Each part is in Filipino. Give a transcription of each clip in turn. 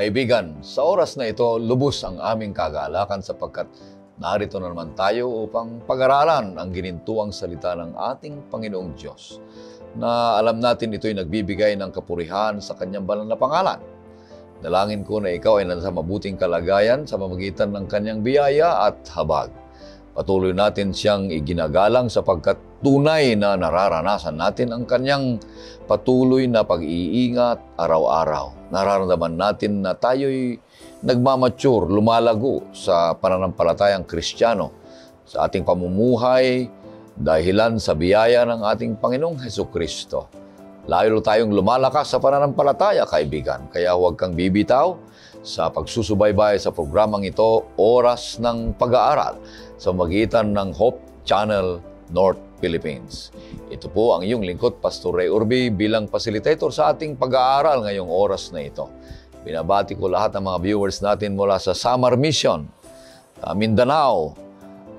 Kaibigan, sa oras na ito, lubos ang aming kagalakan sapagkat narito na naman tayo upang pag-aralan ang ginintuang salita ng ating Panginoong Diyos na alam natin ito'y nagbibigay ng kapurihan sa kanyang banal na pangalan. Dalangin ko na ikaw ay nasa mabuting kalagayan sa pamagitan ng kanyang biyaya at habag. Patuloy natin siyang iginagalang sapagkat tunay na nararanasan natin ang kanyang patuloy na pag-iingat araw-araw. Nararamdaman natin na tayo'y nagmamature, lumalago sa pananampalatayang kristyano, sa ating pamumuhay, dahilan sa biyaya ng ating Panginoong Heso Kristo. Lalo tayong lumalakas sa pananampalataya, kaibigan, kaya huwag kang bibitaw sa pagsusubaybay sa programang ito, Oras ng Pag-aaral sa magitan ng Hope Channel North Philippines. Ito po ang iyong lingkod, Pastor Ray Urbi, bilang facilitator sa ating pag-aaral ngayong oras na ito. Binabati ko lahat ng mga viewers natin mula sa Summer Mission, uh, Mindanao,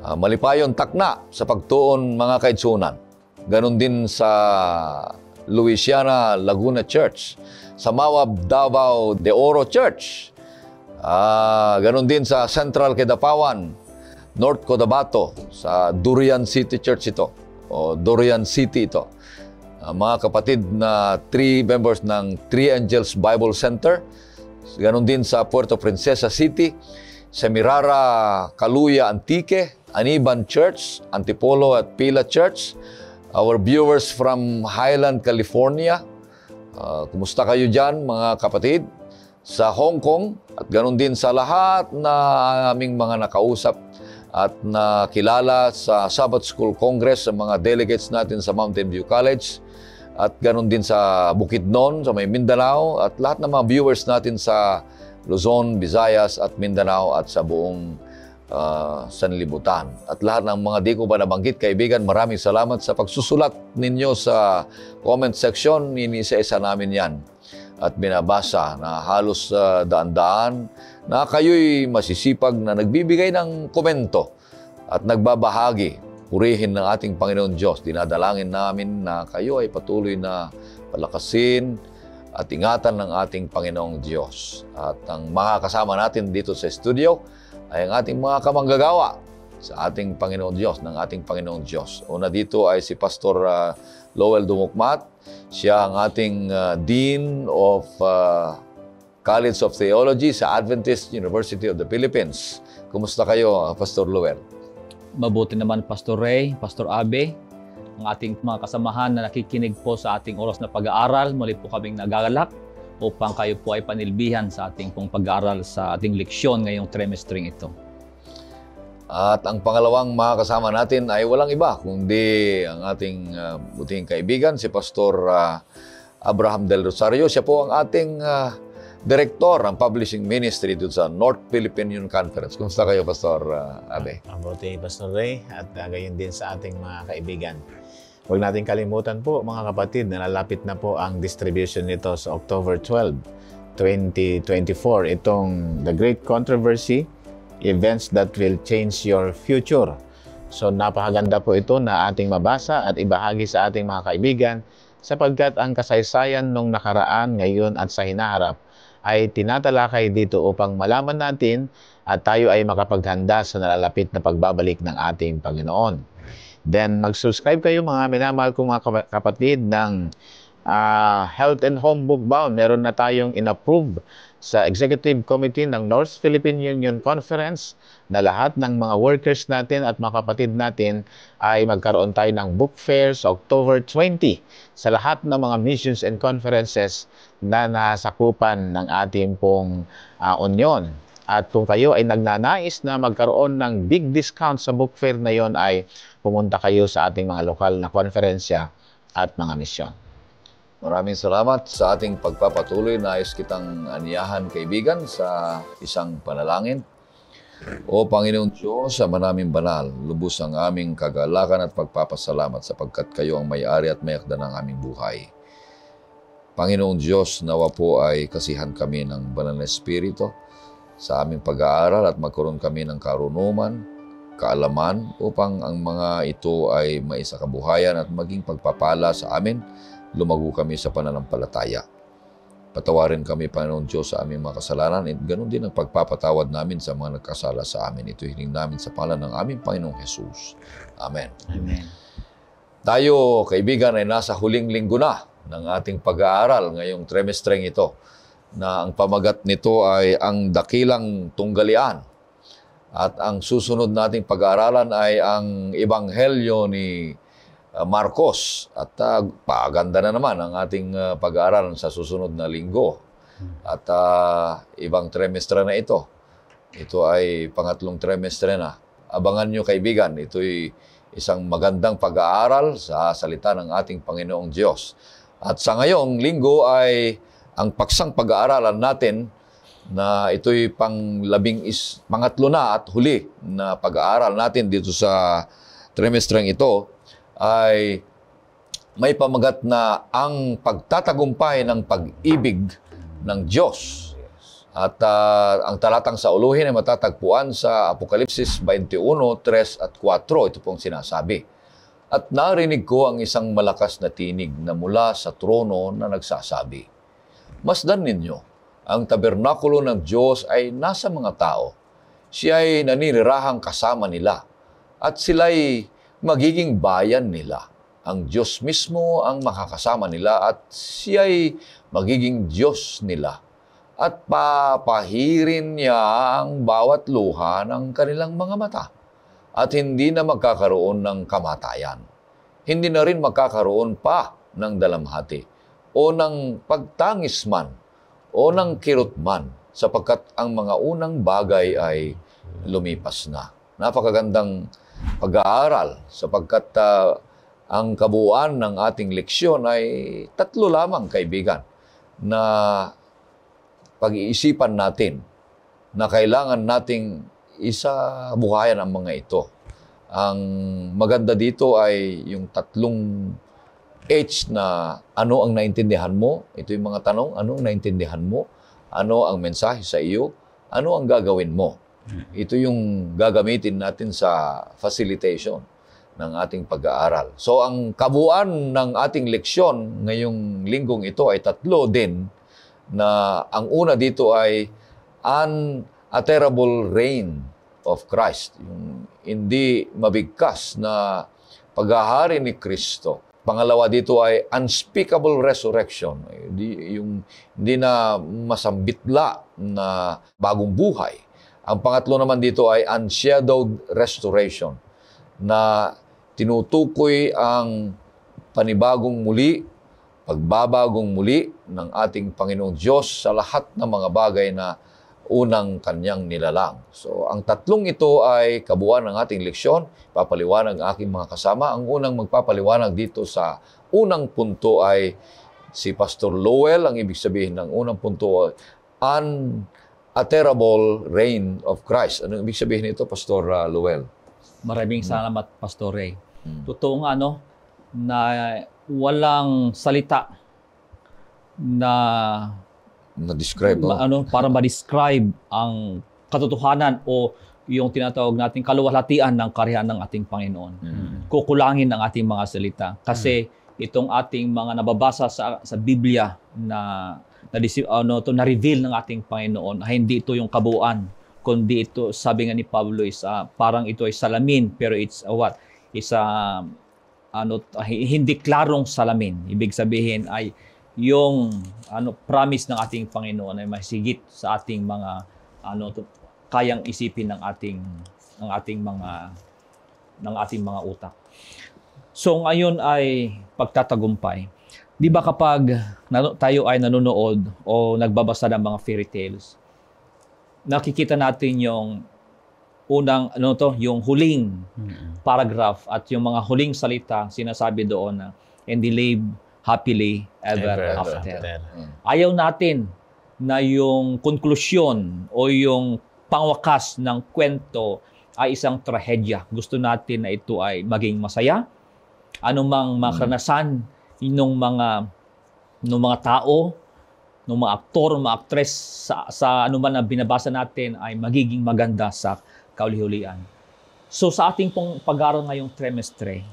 uh, ah, Malipayon, Takna, sa pagtuon mga kaitsunan. Ganon din sa Louisiana Laguna Church, sa Mawab Davao de Oro Church, uh, ganon din sa Central Kedapawan, North Cotabato sa Durian City Church ito o Durian City ito. Uh, mga kapatid na three members ng Three Angels Bible Center. Ganon din sa Puerto Princesa City, Semirara, Kaluya, Antique, Aniban Church, Antipolo at Pila Church. Our viewers from Highland, California. Uh, kumusta kayo dyan mga kapatid? Sa Hong Kong at ganon din sa lahat na aming mga nakausap at nakilala sa Sabbath School Congress ang mga delegates natin sa Mountain View College at ganun din sa Bukidnon, sa may Mindanao at lahat ng mga viewers natin sa Luzon, Visayas at Mindanao at sa buong uh, sanlibutan. At lahat ng mga di ko ba nabanggit, kaibigan, maraming salamat sa pagsusulat ninyo sa comment section. Inisa-isa namin yan at binabasa na halos uh, daan-daan na kayo'y masisipag na nagbibigay ng komento at nagbabahagi. Purihin ng ating Panginoon Diyos. Dinadalangin namin na kayo ay patuloy na palakasin at ingatan ng ating Panginoong Diyos. At ang mga kasama natin dito sa studio ay ang ating mga kamanggagawa sa ating Panginoong Diyos, ng ating Panginoong Diyos. Una dito ay si Pastor uh, Lowell Dumukmat. Siya ang ating uh, Dean of uh, College of Theology sa Adventist University of the Philippines. Kumusta kayo, Pastor Luel? Mabuti naman, Pastor Ray, Pastor Abe, ang ating mga kasamahan na nakikinig po sa ating oras na pag-aaral. Muli po kaming nagagalak upang kayo po ay panilbihan sa ating pong pag-aaral sa ating leksyon ngayong trimestering ito. At ang pangalawang mga kasama natin ay walang iba kundi ang ating uh, buting kaibigan, si Pastor uh, Abraham Del Rosario. Siya po ang ating uh, director ng publishing ministry dun sa North Philippine Union Conference. Kumusta kayo, Pastor uh, Abe? Mabuti, ah, Pastor Ray, at uh, gayon din sa ating mga kaibigan. Huwag natin kalimutan po, mga kapatid, na lalapit na po ang distribution nito sa October 12, 2024. Itong The Great Controversy, Events That Will Change Your Future. So napakaganda po ito na ating mabasa at ibahagi sa ating mga kaibigan sapagkat ang kasaysayan nung nakaraan ngayon at sa hinaharap ay tinatalakay dito upang malaman natin at tayo ay makapaghanda sa nalalapit na pagbabalik ng ating Panginoon. Then mag-subscribe kayo mga minamahal kong mga kapatid ng uh, Health and Home Book Meron na tayong in-approve sa Executive Committee ng North Philippine Union Conference na lahat ng mga workers natin at makapatid natin ay magkaroon tayo ng book fair sa October 20 sa lahat ng mga missions and conferences na nasakupan ng ating pong uh, union. At kung kayo ay nagnanais na magkaroon ng big discount sa book fair na yon ay pumunta kayo sa ating mga lokal na konferensya at mga misyon. Maraming salamat sa ating pagpapatuloy. Nais kitang anyahan, kaibigan, sa isang panalangin. O Panginoong Diyos, sa maraming banal, lubos ang aming kagalakan at pagpapasalamat sapagkat kayo ang may-ari at may-akda ng aming buhay. Panginoong Diyos, nawa po ay kasihan kami ng banal na Espiritu sa aming pag-aaral at magkaroon kami ng karunungan, kaalaman upang ang mga ito ay maisa kabuhayan at maging pagpapala sa amin lumago kami sa pananampalataya. Patawarin kami, Panginoon Diyos, sa aming mga kasalanan at ganun din ang pagpapatawad namin sa mga nagkasala sa amin. Ito hiling namin sa pala ng aming Panginoong Jesus. Amen. Amen. Tayo, kaibigan, ay nasa huling linggo na ng ating pag-aaral ngayong trimestreng ito na ang pamagat nito ay ang dakilang tunggalian. At ang susunod nating pag-aaralan ay ang Ebanghelyo ni Ah, Marcos. At uh, paganda na naman ang ating uh, pag-aaral sa susunod na linggo at uh, ibang trimestre na ito. Ito ay pangatlong trimestre na. Abangan nyo kaibigan, ito'y isang magandang pag-aaral sa salita ng ating Panginoong Diyos. At sa ngayong linggo ay ang paksang pag-aaralan natin na ito'y panglabing is, pangatlo na at huli na pag-aaral natin dito sa trimestreng ito ay may pamagat na ang pagtatagumpay ng pag-ibig ng Diyos. At uh, ang talatang sa uluhin ay matatagpuan sa Apokalipsis 21, 3 at 4. Ito pong sinasabi. At narinig ko ang isang malakas na tinig na mula sa trono na nagsasabi, Masdan ninyo, ang tabernakulo ng Diyos ay nasa mga tao. Siya ay naninirahang kasama nila at sila'y magiging bayan nila. Ang Diyos mismo ang makakasama nila at siya'y magiging Diyos nila. At papahirin niya ang bawat luha ng kanilang mga mata at hindi na magkakaroon ng kamatayan. Hindi na rin magkakaroon pa ng dalamhati o ng pagtangis man o ng kirot man sapagkat ang mga unang bagay ay lumipas na. Napakagandang pag-aaral sapagkat uh, ang kabuuan ng ating leksyon ay tatlo lamang kaibigan na pag-iisipan natin na kailangan nating isa buhayan ang mga ito. Ang maganda dito ay yung tatlong H na ano ang naintindihan mo? Ito yung mga tanong, ano ang naintindihan mo? Ano ang mensahe sa iyo? Ano ang gagawin mo? Ito yung gagamitin natin sa facilitation ng ating pag-aaral. So ang kabuuan ng ating leksyon ngayong linggong ito ay tatlo din na ang una dito ay unutterable reign of Christ, yung hindi mabigkas na paghahari ni Kristo. Pangalawa dito ay unspeakable resurrection, eh, yung hindi na masambitla na bagong buhay. Ang pangatlo naman dito ay unshadowed restoration na tinutukoy ang panibagong muli, pagbabagong muli ng ating Panginoong Diyos sa lahat ng mga bagay na unang kanyang nilalang. So, ang tatlong ito ay kabuuan ng ating leksyon. Papaliwanag ang aking mga kasama. Ang unang magpapaliwanag dito sa unang punto ay si Pastor Lowell. Ang ibig sabihin ng unang punto ay un a terrible reign of Christ. Ano ibig sabihin nito, Pastor uh, Luel? Maraming salamat, Pastor Ray. Hmm. Totoo nga, no, na walang salita na na-describe, no? Ma- oh. ano, para ma-describe ang katotohanan o yung tinatawag nating kaluwalhatian ng karihan ng ating Panginoon. hmm Kukulangin ang ating mga salita. Kasi hmm itong ating mga nababasa sa, sa Biblia na na ah, ano to na reveal ng ating Panginoon ay hindi ito yung kabuuan kundi ito sabi nga ni Pablo is uh, parang ito ay salamin pero it's uh, what is uh, ano uh, hindi klarong salamin ibig sabihin ay yung ano promise ng ating Panginoon ay masigit sa ating mga ano to, kayang isipin ng ating ng ating mga ng ating mga utak. So ngayon ay pagtatagumpay Di ba kapag tayo ay nanonood o nagbabasa ng mga fairy tales, nakikita natin yung unang ano to, yung huling paragraph at yung mga huling salita sinasabi doon na and they live happily ever, ever after. after. Mm. Ayaw natin na yung konklusyon o yung pangwakas ng kwento ay isang trahedya. Gusto natin na ito ay maging masaya, anumang mm. makaranasan mm-hmm nung mga nung mga tao, nung mga aktor, mga aktres sa, sa ano man na binabasa natin ay magiging maganda sa kaulihulian. So sa ating pong pag-aaral ngayong trimestre,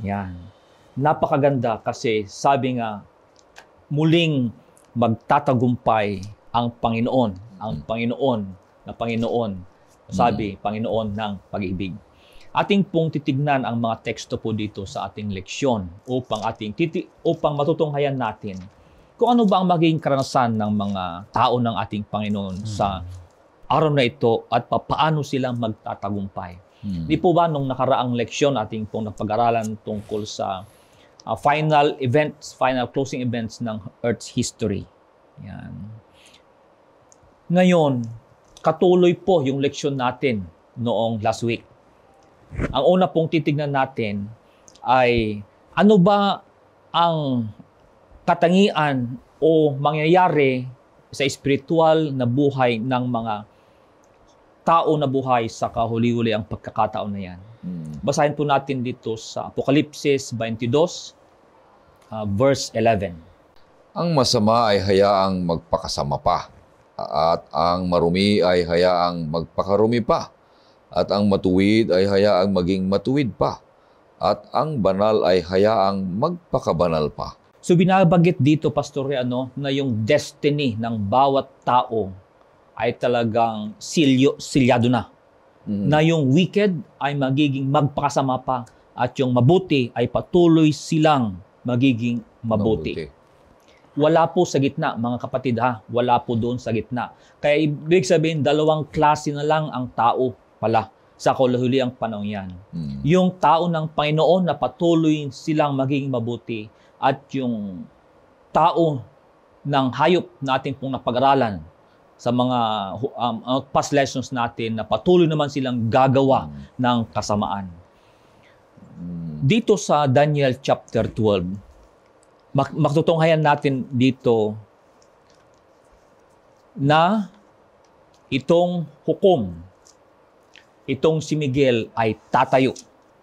yan, napakaganda kasi sabi nga, muling magtatagumpay ang Panginoon, ang Panginoon na Panginoon, sabi, mm. Panginoon ng pag-ibig. Ating pong titignan ang mga teksto po dito sa ating leksyon upang ating titi upang matutunghayan natin kung ano ba ang maging karanasan ng mga tao ng ating Panginoon hmm. sa araw na ito at paano sila magtatagumpay. Hmm. Di po ba nung nakaraang leksyon ating pong napag-aralan tungkol sa uh, final events, final closing events ng Earth's history. Yan. Ngayon, katuloy po yung leksyon natin noong last week. Ang una pong titignan natin ay ano ba ang katangian o mangyayari sa spiritual na buhay ng mga tao na buhay sa kahuli-huli ang pagkakataon na yan. Hmm. Basahin po natin dito sa Apokalipsis 22, uh, ah, verse 11. Ang masama ay hayaang magpakasama pa, at ang marumi ay hayaang magpakarumi pa at ang matuwid ay hayaang maging matuwid pa. At ang banal ay hayaang magpakabanal pa. So binabanggit dito, Pastor ano, na yung destiny ng bawat tao ay talagang silyo, silyado na. Mm-hmm. Na yung wicked ay magiging magpakasama pa at yung mabuti ay patuloy silang magiging mabuti. mabuti wala po sa gitna, mga kapatid ha. Wala po doon sa gitna. Kaya ibig sabihin, dalawang klase na lang ang tao pala sa kaluhuliang panahon yan. Mm. Yung tao ng Panginoon na patuloy silang maging mabuti at yung tao ng hayop na ating pong napag-aralan sa mga um, uh, past lessons natin na patuloy naman silang gagawa mm. ng kasamaan. Hmm. Dito sa Daniel chapter 12, mak- magtutunghayan natin dito na itong hukom itong si Miguel ay tatayo.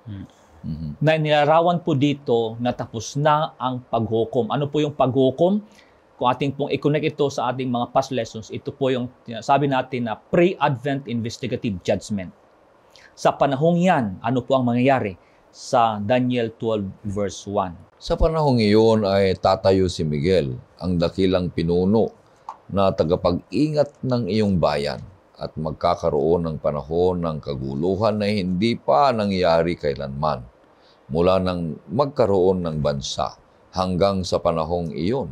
Mm-hmm. Na nilarawan po dito na tapos na ang paghukom. Ano po yung paghukom? Kung ating pong i-connect ito sa ating mga past lessons, ito po yung sabi natin na pre-advent investigative judgment. Sa panahong yan, ano po ang mangyayari? Sa Daniel 12 verse 1. Sa panahong iyon ay tatayo si Miguel, ang dakilang pinuno na tagapag-ingat ng iyong bayan at magkakaroon ng panahon ng kaguluhan na hindi pa nangyari kailanman mula nang magkaroon ng bansa hanggang sa panahong iyon.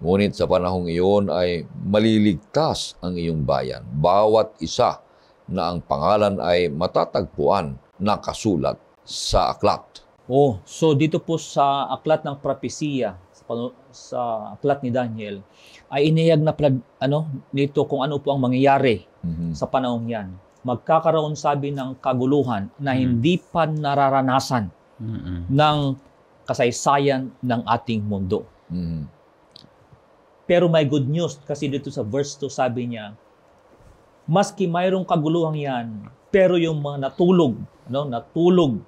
Ngunit sa panahong iyon ay maliligtas ang iyong bayan, bawat isa na ang pangalan ay matatagpuan na kasulat sa aklat. Oh, so dito po sa aklat ng propesiya, sa sa aklat ni Daniel ay iniyag na plag, ano nito kung ano po ang mangyayari mm-hmm. sa panahong 'yan. Magkakaroon sabi ng kaguluhan na mhm. hindi pa nararanasan mm-hmm. ng kasaysayan ng ating mundo. Mm-hmm. Pero may good news kasi dito sa verse 2 sabi niya maski mayroong kaguluhan 'yan, pero yung mga natulog, no, natulog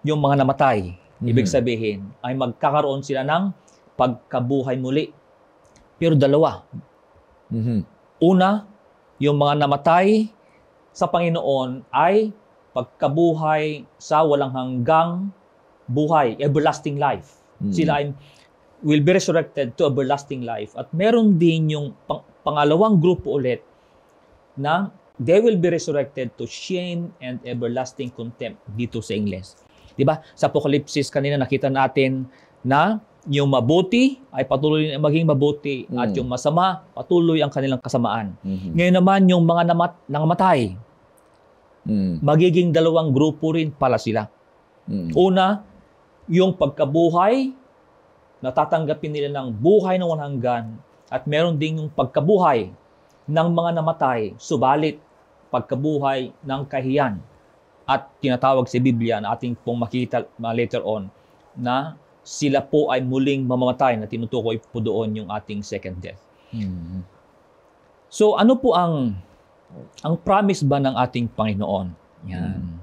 yung mga namatay, mm-hmm. ibig mhm. sabihin ay magkakaroon sila ng pagkabuhay muli. Pero dalawa. Mm-hmm. Una, yung mga namatay sa Panginoon ay pagkabuhay sa walang hanggang buhay, everlasting life. Mm-hmm. Sila ay will be resurrected to everlasting life. At meron din yung pang- pangalawang grupo ulit na they will be resurrected to shame and everlasting contempt dito sa Ingles. 'Di ba? Sa Apocalypse kanina nakita natin na yung mabuti ay patuloy na maging mabuti mm. at hmm. yung masama patuloy ang kanilang kasamaan. Mm-hmm. Ngayon naman yung mga namat nangamatay mm. magiging dalawang grupo rin pala sila. Mm. Una, yung pagkabuhay natatanggapin nila ng buhay na walang hanggan at meron ding yung pagkabuhay ng mga namatay subalit pagkabuhay ng kahiyan at tinatawag sa si Biblia na ating pong makita later on na sila po ay muling mamamatay na tinutukoy po doon yung ating second death. Hmm. So ano po ang ang promise ba ng ating Panginoon? Yan. Hmm.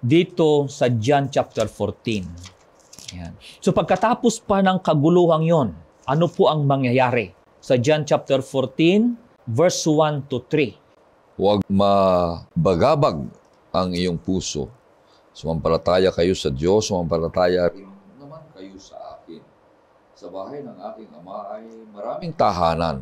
Dito sa John chapter 14. Yan. So pagkatapos pa ng kaguluhang 'yon, ano po ang mangyayari? Sa John chapter 14 verse 1 to 3. Huwag mabagabag ang iyong puso Sumampalataya kayo sa Diyos, sumampalataya rin naman kayo sa akin. Sa bahay ng aking ama ay maraming tahanan.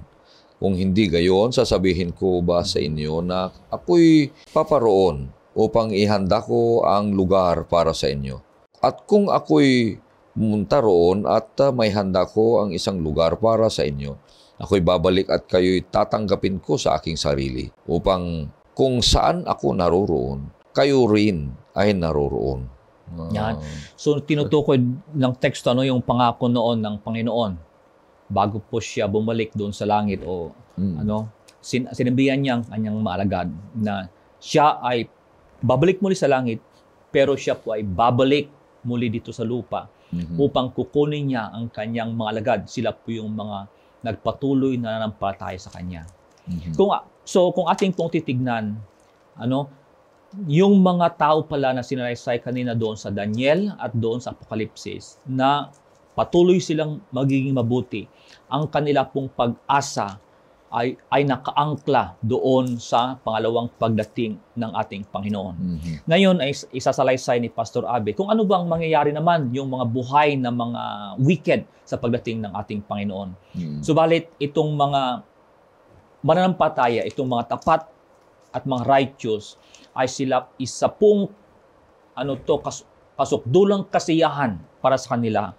Kung hindi gayon, sasabihin ko ba sa inyo na ako'y paparoon upang ihanda ko ang lugar para sa inyo. At kung ako'y pumunta roon at ah, may handa ko ang isang lugar para sa inyo, ako'y babalik at kayo'y tatanggapin ko sa aking sarili upang kung saan ako naroroon, kayo rin ay naroroon. Uh, Yan. Ah. So tinutukoy ng text ano yung pangako noon ng Panginoon bago po siya bumalik doon sa langit o mm. ano sin- sinabihan niya ang kanyang maalagad na siya ay babalik muli sa langit pero siya po ay babalik muli dito sa lupa mm-hmm. upang kukunin niya ang kanyang mga alagad. Sila po yung mga nagpatuloy na nanampalataya sa kanya. Mm-hmm. Kung so kung ating pong titignan ano yung mga tao pala na sinalaysay kanina doon sa Daniel at doon sa Apokalipsis na patuloy silang magiging mabuti. Ang kanila pong pag-asa ay, ay nakaangkla doon sa pangalawang pagdating ng ating Panginoon. Mm-hmm. Ngayon ay isasalaysay ni Pastor Abe kung ano bang mangyayari naman yung mga buhay ng mga wicked sa pagdating ng ating Panginoon. Mm-hmm. Subalit itong mga mananampataya, itong mga tapat at mga righteous ay sila isa pong ano to, kas, kasukdulang kasiyahan para sa kanila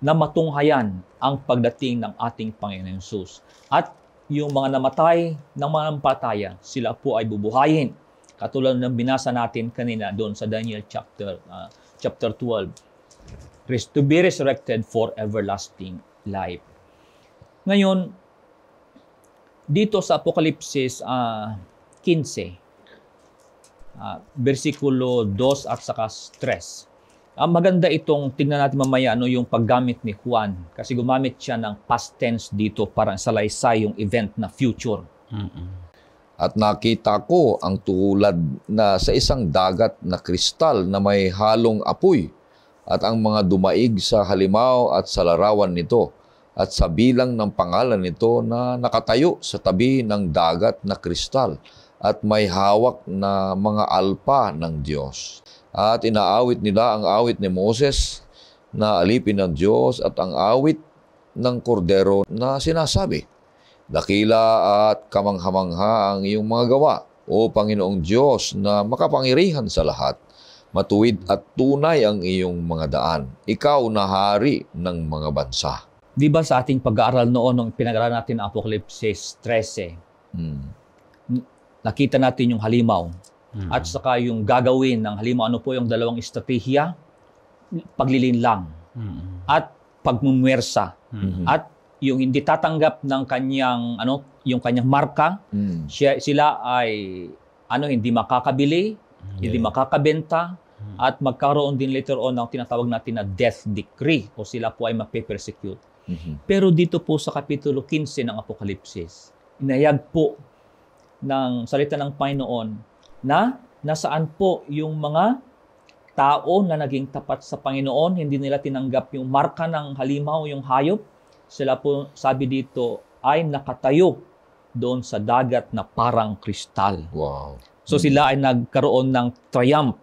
na matunghayan ang pagdating ng ating Panginoon Jesus. At yung mga namatay ng mga nampataya, sila po ay bubuhayin. Katulad ng binasa natin kanina doon sa Daniel chapter uh, chapter 12. To be resurrected for everlasting life. Ngayon, dito sa Apokalipsis uh, ah, 15, uh, versikulo 2 at saka stress. Ang maganda itong tingnan natin mamaya ano yung paggamit ni Juan kasi gumamit siya ng past tense dito para salaysay yung event na future. Mm-mm. At nakita ko ang tulad na sa isang dagat na kristal na may halong apoy at ang mga dumaig sa halimaw at sa larawan nito at sa bilang ng pangalan nito na nakatayo sa tabi ng dagat na kristal at may hawak na mga alpa ng Diyos. At inaawit nila ang awit ni Moses na alipin ng Diyos at ang awit ng kordero na sinasabi, Dakila at kamanghamangha ang iyong mga gawa, o Panginoong Diyos na makapangirihan sa lahat. Matuwid at tunay ang iyong mga daan. Ikaw na hari ng mga bansa. Di ba sa ating pag-aaral noon nung pinag-aaral natin Apocalypse 13, hmm nakita natin yung halimaw. Mm-hmm. At saka yung gagawin ng halimaw, ano po yung dalawang estratehiya? Paglilinlang. Mm-hmm. At pagmumwersa. Mm-hmm. At yung hindi tatanggap ng kanyang ano yung kanyang marka mm. siya, sila ay ano hindi makakabili okay. Hmm. hindi makakabenta mm. at magkaroon din later on ng tinatawag natin na death decree o sila po ay mape-persecute. Mm-hmm. Pero dito po sa kapitulo 15 ng Apokalipsis, inayag po ng salita ng Panginoon na nasaan po yung mga tao na naging tapat sa Panginoon, hindi nila tinanggap yung marka ng halimaw, yung hayop. Sila po, sabi dito, ay nakatayo doon sa dagat na parang kristal. Wow. So sila ay nagkaroon ng triumph.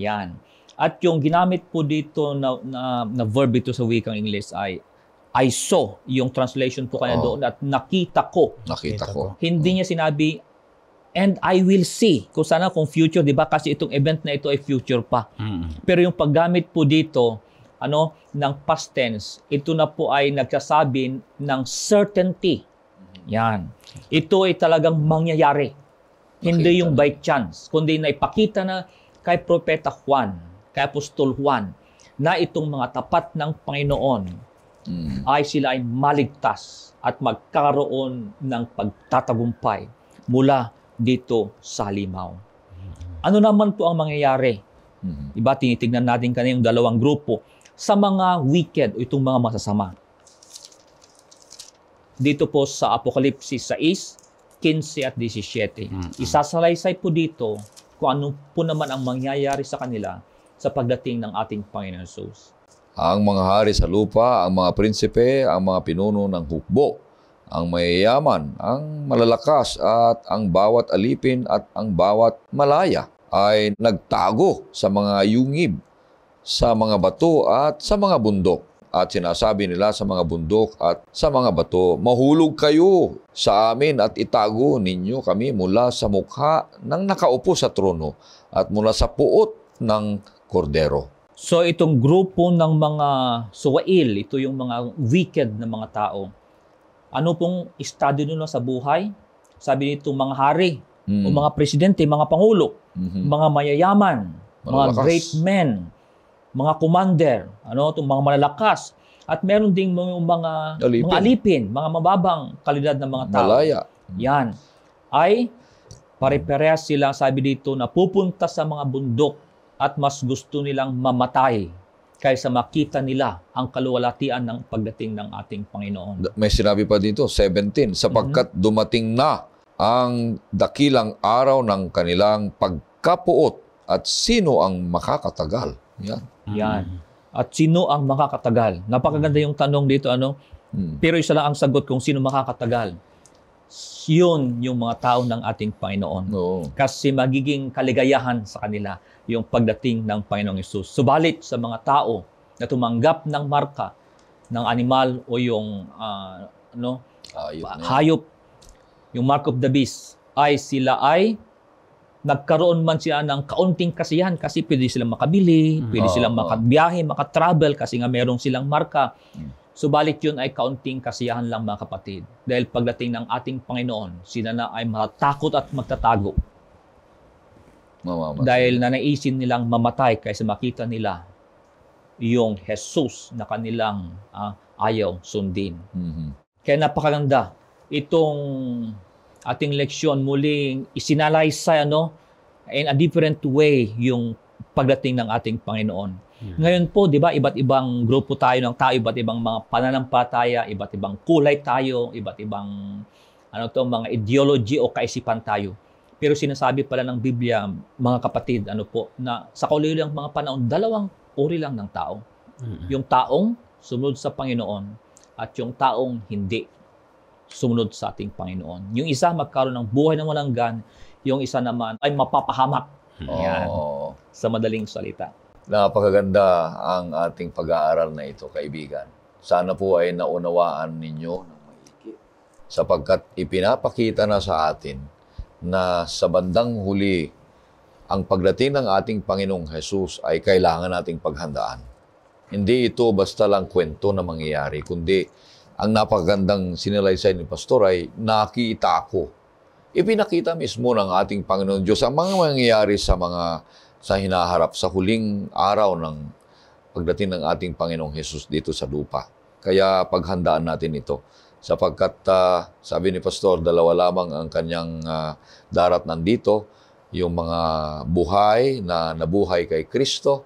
Yan. At yung ginamit po dito na, na, na verb ito sa wikang English ay I saw yung translation po kaya oh. doon at nakita ko. Nakita ko. Hindi oh. niya sinabi and I will see. Kung sana kung future, 'di ba? Kasi itong event na ito ay future pa. Mm. Pero yung paggamit po dito ano ng past tense, ito na po ay nagsasabi ng certainty. Yan. Ito ay talagang mangyayari. Hindi okay, yung by chance, kundi naipakita na kay Propeta Juan, kay Apostol Juan, na itong mga tapat ng Panginoon mm. ay sila ay maligtas at magkaroon ng pagtatagumpay mula dito sa limaw. Mm. Ano naman po ang mangyayari? Mm. Iba, tinitignan natin kanina yung dalawang grupo sa mga wicked o itong mga masasama. Dito po sa Apokalipsis 6, 15 at 17. Isasalaysay po dito kung ano po naman ang mangyayari sa kanila sa pagdating ng ating Panginoon Jesus ang mga hari sa lupa, ang mga prinsipe, ang mga pinuno ng hukbo, ang mayayaman, ang malalakas at ang bawat alipin at ang bawat malaya ay nagtago sa mga yungib, sa mga bato at sa mga bundok. At sinasabi nila sa mga bundok at sa mga bato, mahulog kayo sa amin at itago ninyo kami mula sa mukha ng nakaupo sa trono at mula sa puot ng kordero. So itong grupo ng mga suwail, ito yung mga wicked na mga tao. Ano pong estado nila sa buhay? Sabi nito mga hari, mm. o hmm. mga presidente, mga pangulo, mm-hmm. mga mayayaman, Malalakas. mga great men, mga commander, ano, itong mga malalakas. At meron ding mga mga alipin, mga, alipin, mga mababang kalidad ng mga tao. Malaya. Hmm. Yan. Ay pare-parehas sila, sabi dito, na pupunta sa mga bundok at mas gusto nilang mamatay kaysa makita nila ang kaluwalhatian ng pagdating ng ating Panginoon. May sinabi pa dito, 17, sapagkat mm-hmm. dumating na ang dakilang araw ng kanilang pagkapuot at sino ang makakatagal. Yan. Yan. At sino ang makakatagal? Napakaganda yung tanong dito, ano? Mm. Pero isa lang ang sagot kung sino makakatagal. Yun yung mga tao ng ating Panginoon. Oo. Kasi magiging kaligayahan sa kanila yung pagdating ng Panginoong Isus. Subalit sa mga tao na tumanggap ng marka ng animal o yung uh, ah, no, hayop, hayop, yung mark of the beast, ay sila ay nagkaroon man siya ng kaunting kasiyahan kasi pwede silang makabili, mm. pwede silang makabiyahe, makatravel kasi nga meron silang marka. Mm. Subalit yun ay kaunting kasiyahan lang mga kapatid. Dahil pagdating ng ating Panginoon, sila na ay matakot at magtatago. Mamamatay. Dahil na naisin nilang mamatay kaysa makita nila yung Jesus na kanilang uh, ayaw sundin. Mm-hmm. Kaya napakaganda itong ating leksyon muling isinalaysay ano in a different way yung pagdating ng ating Panginoon. Mm-hmm. Ngayon po, 'di ba, iba't ibang grupo tayo ng tao, iba't ibang mga pananampalataya, iba't ibang kulay tayo, iba't ibang ano to, mga ideology o kaisipan tayo. Pero sinasabi pala ng Biblia, mga kapatid, ano po, na sa kaulilang mga panahon, dalawang uri lang ng tao. Mm-hmm. Yung taong sumunod sa Panginoon at yung taong hindi sumunod sa ating Panginoon. Yung isa magkaroon ng buhay na walang gan, yung isa naman ay mapapahamak. Oh. Yan, sa madaling salita. Napakaganda ang ating pag-aaral na ito, kaibigan. Sana po ay naunawaan ninyo ng maigi sapagkat ipinapakita na sa atin na sa bandang huli, ang pagdating ng ating Panginoong Hesus ay kailangan nating paghandaan. Hindi ito basta lang kwento na mangyayari, kundi ang napagandang sinilaysay ni Pastor ay nakita ko. Ipinakita mismo ng ating Panginoon Diyos ang mga mangyayari sa mga sa hinaharap sa huling araw ng pagdating ng ating Panginoong Hesus dito sa lupa. Kaya paghandaan natin ito sapagkat uh, sabi ni Pastor, dalawa lamang ang kanyang uh, darat nandito, yung mga buhay na nabuhay kay Kristo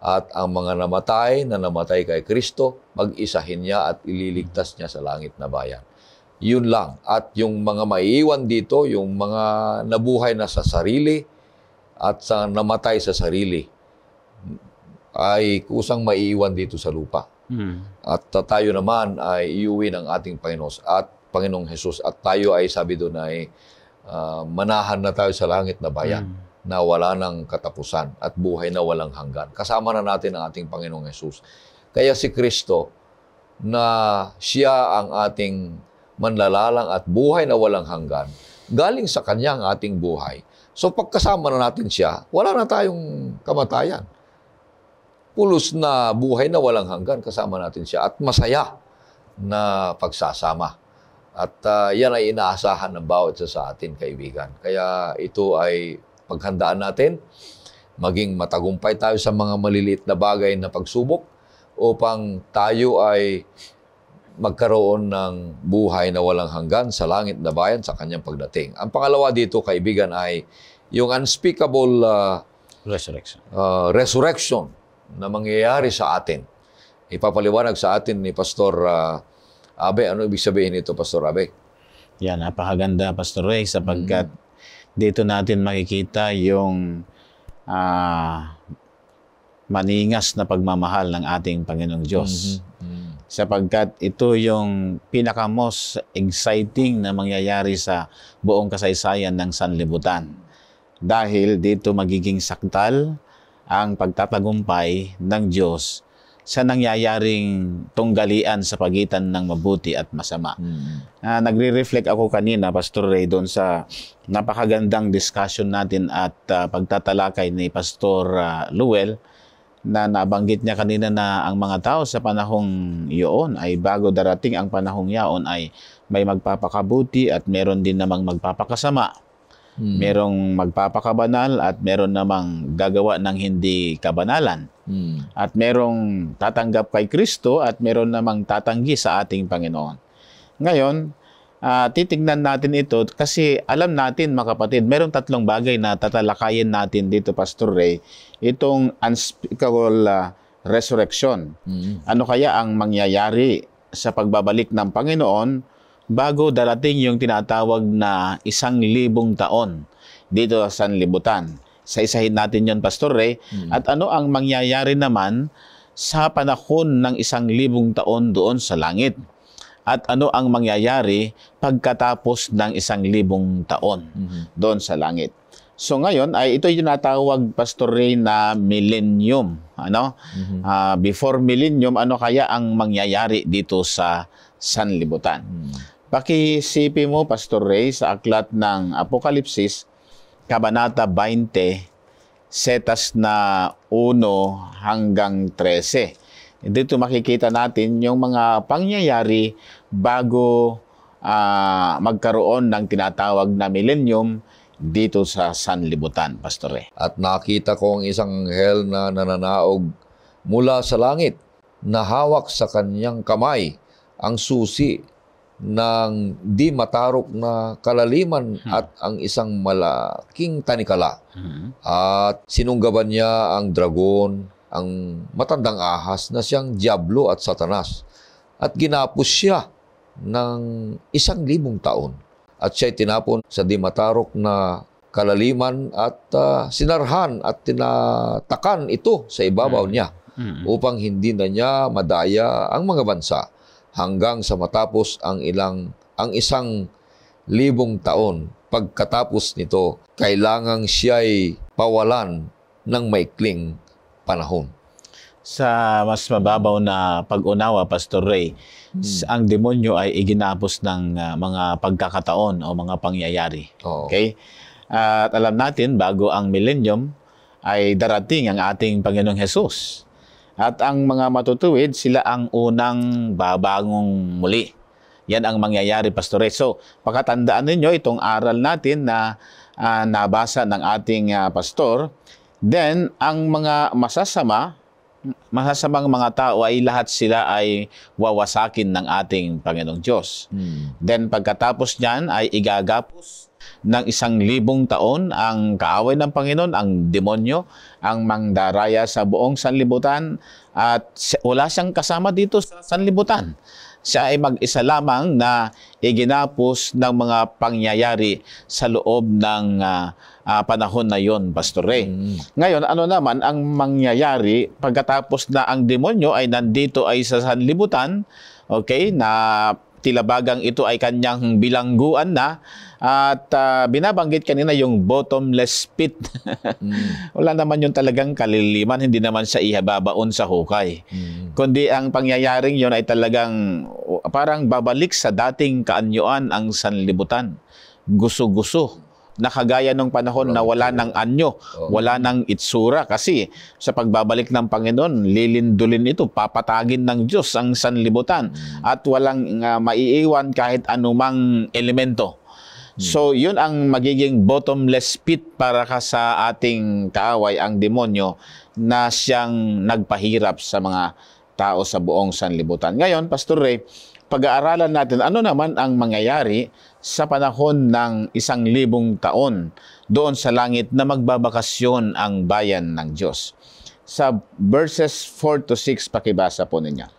at ang mga namatay na namatay kay Kristo, mag-isahin niya at ililigtas niya sa langit na bayan. Yun lang. At yung mga maiiwan dito, yung mga nabuhay na sa sarili at sa namatay sa sarili, ay kusang maiiwan dito sa lupa. Hmm. At uh, tayo naman ay iuwi ng ating Panginoon at Panginoong Hesus at tayo ay sabi doon ay uh, manahan na tayo sa langit na bayan hmm. na wala ng katapusan at buhay na walang hanggan. Kasama na natin ang ating Panginoong Hesus. Kaya si Kristo na siya ang ating manlalalang at buhay na walang hanggan, galing sa Kanya ang ating buhay. So pagkasama na natin siya, wala na tayong kamatayan miraculous na buhay na walang hanggan. Kasama natin siya at masaya na pagsasama. At uh, yan ay inaasahan ng bawat isa sa atin, kaibigan. Kaya ito ay paghandaan natin, maging matagumpay tayo sa mga maliliit na bagay na pagsubok upang tayo ay magkaroon ng buhay na walang hanggan sa langit na bayan sa kanyang pagdating. Ang pangalawa dito, kaibigan, ay yung unspeakable uh, resurrection. Uh, resurrection na mangyayari sa atin. Ipapaliwanag sa atin ni Pastor uh, Abe. Ano ibig sabihin nito, Pastor Abe? Yan, napakaganda, Pastor Ray, sapagkat mm. dito natin makikita yung uh, maningas na pagmamahal ng ating Panginoong Diyos. Mm-hmm. Mm-hmm. Sapagkat ito yung pinaka-most exciting na mangyayari sa buong kasaysayan ng sanlibutan. Dahil dito magiging saktal, ang pagtatagumpay ng Diyos sa nangyayaring tunggalian sa pagitan ng mabuti at masama. Hmm. Uh, nagre-reflect ako kanina, Pastor Ray, doon sa napakagandang discussion natin at uh, pagtatalakay ni Pastor uh, Luel na nabanggit niya kanina na ang mga tao sa panahong iyon ay bago darating ang panahong yaon ay may magpapakabuti at meron din namang magpapakasama. Mm. Merong magpapakabanal at meron namang gagawa ng hindi kabanalan. Mm. At merong tatanggap kay Kristo at meron namang tatanggi sa ating Panginoon. Ngayon, uh, titignan natin ito kasi alam natin mga kapatid, merong tatlong bagay na tatalakayin natin dito Pastor Ray. Itong unspeakable uh, resurrection. mm Ano kaya ang mangyayari sa pagbabalik ng Panginoon bago darating yung tinatawag na isang libong taon dito sa sanlibutan. Saisahin natin yon Pastor Ray. hmm At ano ang mangyayari naman sa panahon ng isang libong taon doon sa langit? At ano ang mangyayari pagkatapos ng isang libong taon hmm doon sa langit? So ngayon ay ito yung natawag Pastor Ray na millennium, ano? Mm-hmm. Uh, before millennium ano kaya ang mangyayari dito sa sanlibutan? Mm-hmm. Pakisipi mo, Pastor Ray, sa aklat ng Apokalipsis, Kabanata 20, setas na 1 hanggang 13. Dito makikita natin yung mga pangyayari bago uh, magkaroon ng tinatawag na millennium dito sa Sanlibutan, Pastor Ray. At nakita ko ang isang anghel na nananaog mula sa langit na hawak sa kanyang kamay ang susi ng di matarok na kalaliman hmm. at ang isang malaking tanikala. Hmm. At sinunggaban niya ang dragon, ang matandang ahas na siyang Diablo at Satanas. At ginapos siya ng isang libong taon. At siya'y tinapon sa di matarok na kalaliman at uh, sinarhan at tinatakan ito sa ibabaw hmm. niya hmm. upang hindi na niya madaya ang mga bansa hanggang sa matapos ang ilang ang isang libong taon. Pagkatapos nito, kailangang siya'y pawalan ng maikling panahon. Sa mas mababaw na pag-unawa, Pastor Ray, hmm. ang demonyo ay iginapos ng uh, mga pagkakataon o mga pangyayari. Oo. Okay? Uh, at alam natin, bago ang millennium, ay darating ang ating Panginoong Hesus. At ang mga matutuwid, sila ang unang babangong muli. Yan ang mangyayari, Pastore. So, pakatandaan ninyo itong aral natin na uh, nabasa ng ating uh, pastor. Then, ang mga masasama, masasamang mga tao ay lahat sila ay wawasakin ng ating Panginoong Diyos. Hmm. Then pagkatapos niyan ay igagapos ng isang libong taon ang kaaway ng Panginoon, ang demonyo, ang Mangdaraya sa buong sanlibutan at wala siyang kasama dito sa sanlibutan. Siya ay mag-isa lamang na iginapos ng mga pangyayari sa loob ng uh, uh, panahon na yon, Pastor Ray. Mm. Ngayon, ano naman ang mangyayari pagkatapos na ang demonyo ay nandito ay sa sanlibutan, okay, na tilabagang ito ay kanyang bilangguan na at uh, binabanggit kanina yung bottomless pit. mm. Wala naman yung talagang kaliliman, hindi naman siya ihababaon sa hukay. Mm. Kundi ang pangyayaring yun ay talagang parang babalik sa dating kaanyuan ang sanlibutan. Guso-guso nakagaya kagaya ng panahon na wala ng anyo, wala ng itsura. Kasi sa pagbabalik ng Panginoon, lilindulin ito, papatagin ng Diyos ang sanlibutan hmm. at walang uh, maiiwan kahit anumang elemento. Hmm. So, yun ang magiging bottomless pit para ka sa ating kaaway, ang demonyo, na siyang nagpahirap sa mga tao sa buong sanlibutan. Ngayon, Pastor Ray, pag-aaralan natin ano naman ang mangyayari sa panahon ng isang libong taon doon sa langit na magbabakasyon ang bayan ng Diyos. Sa verses 4 to 6, pakibasa po ninyo.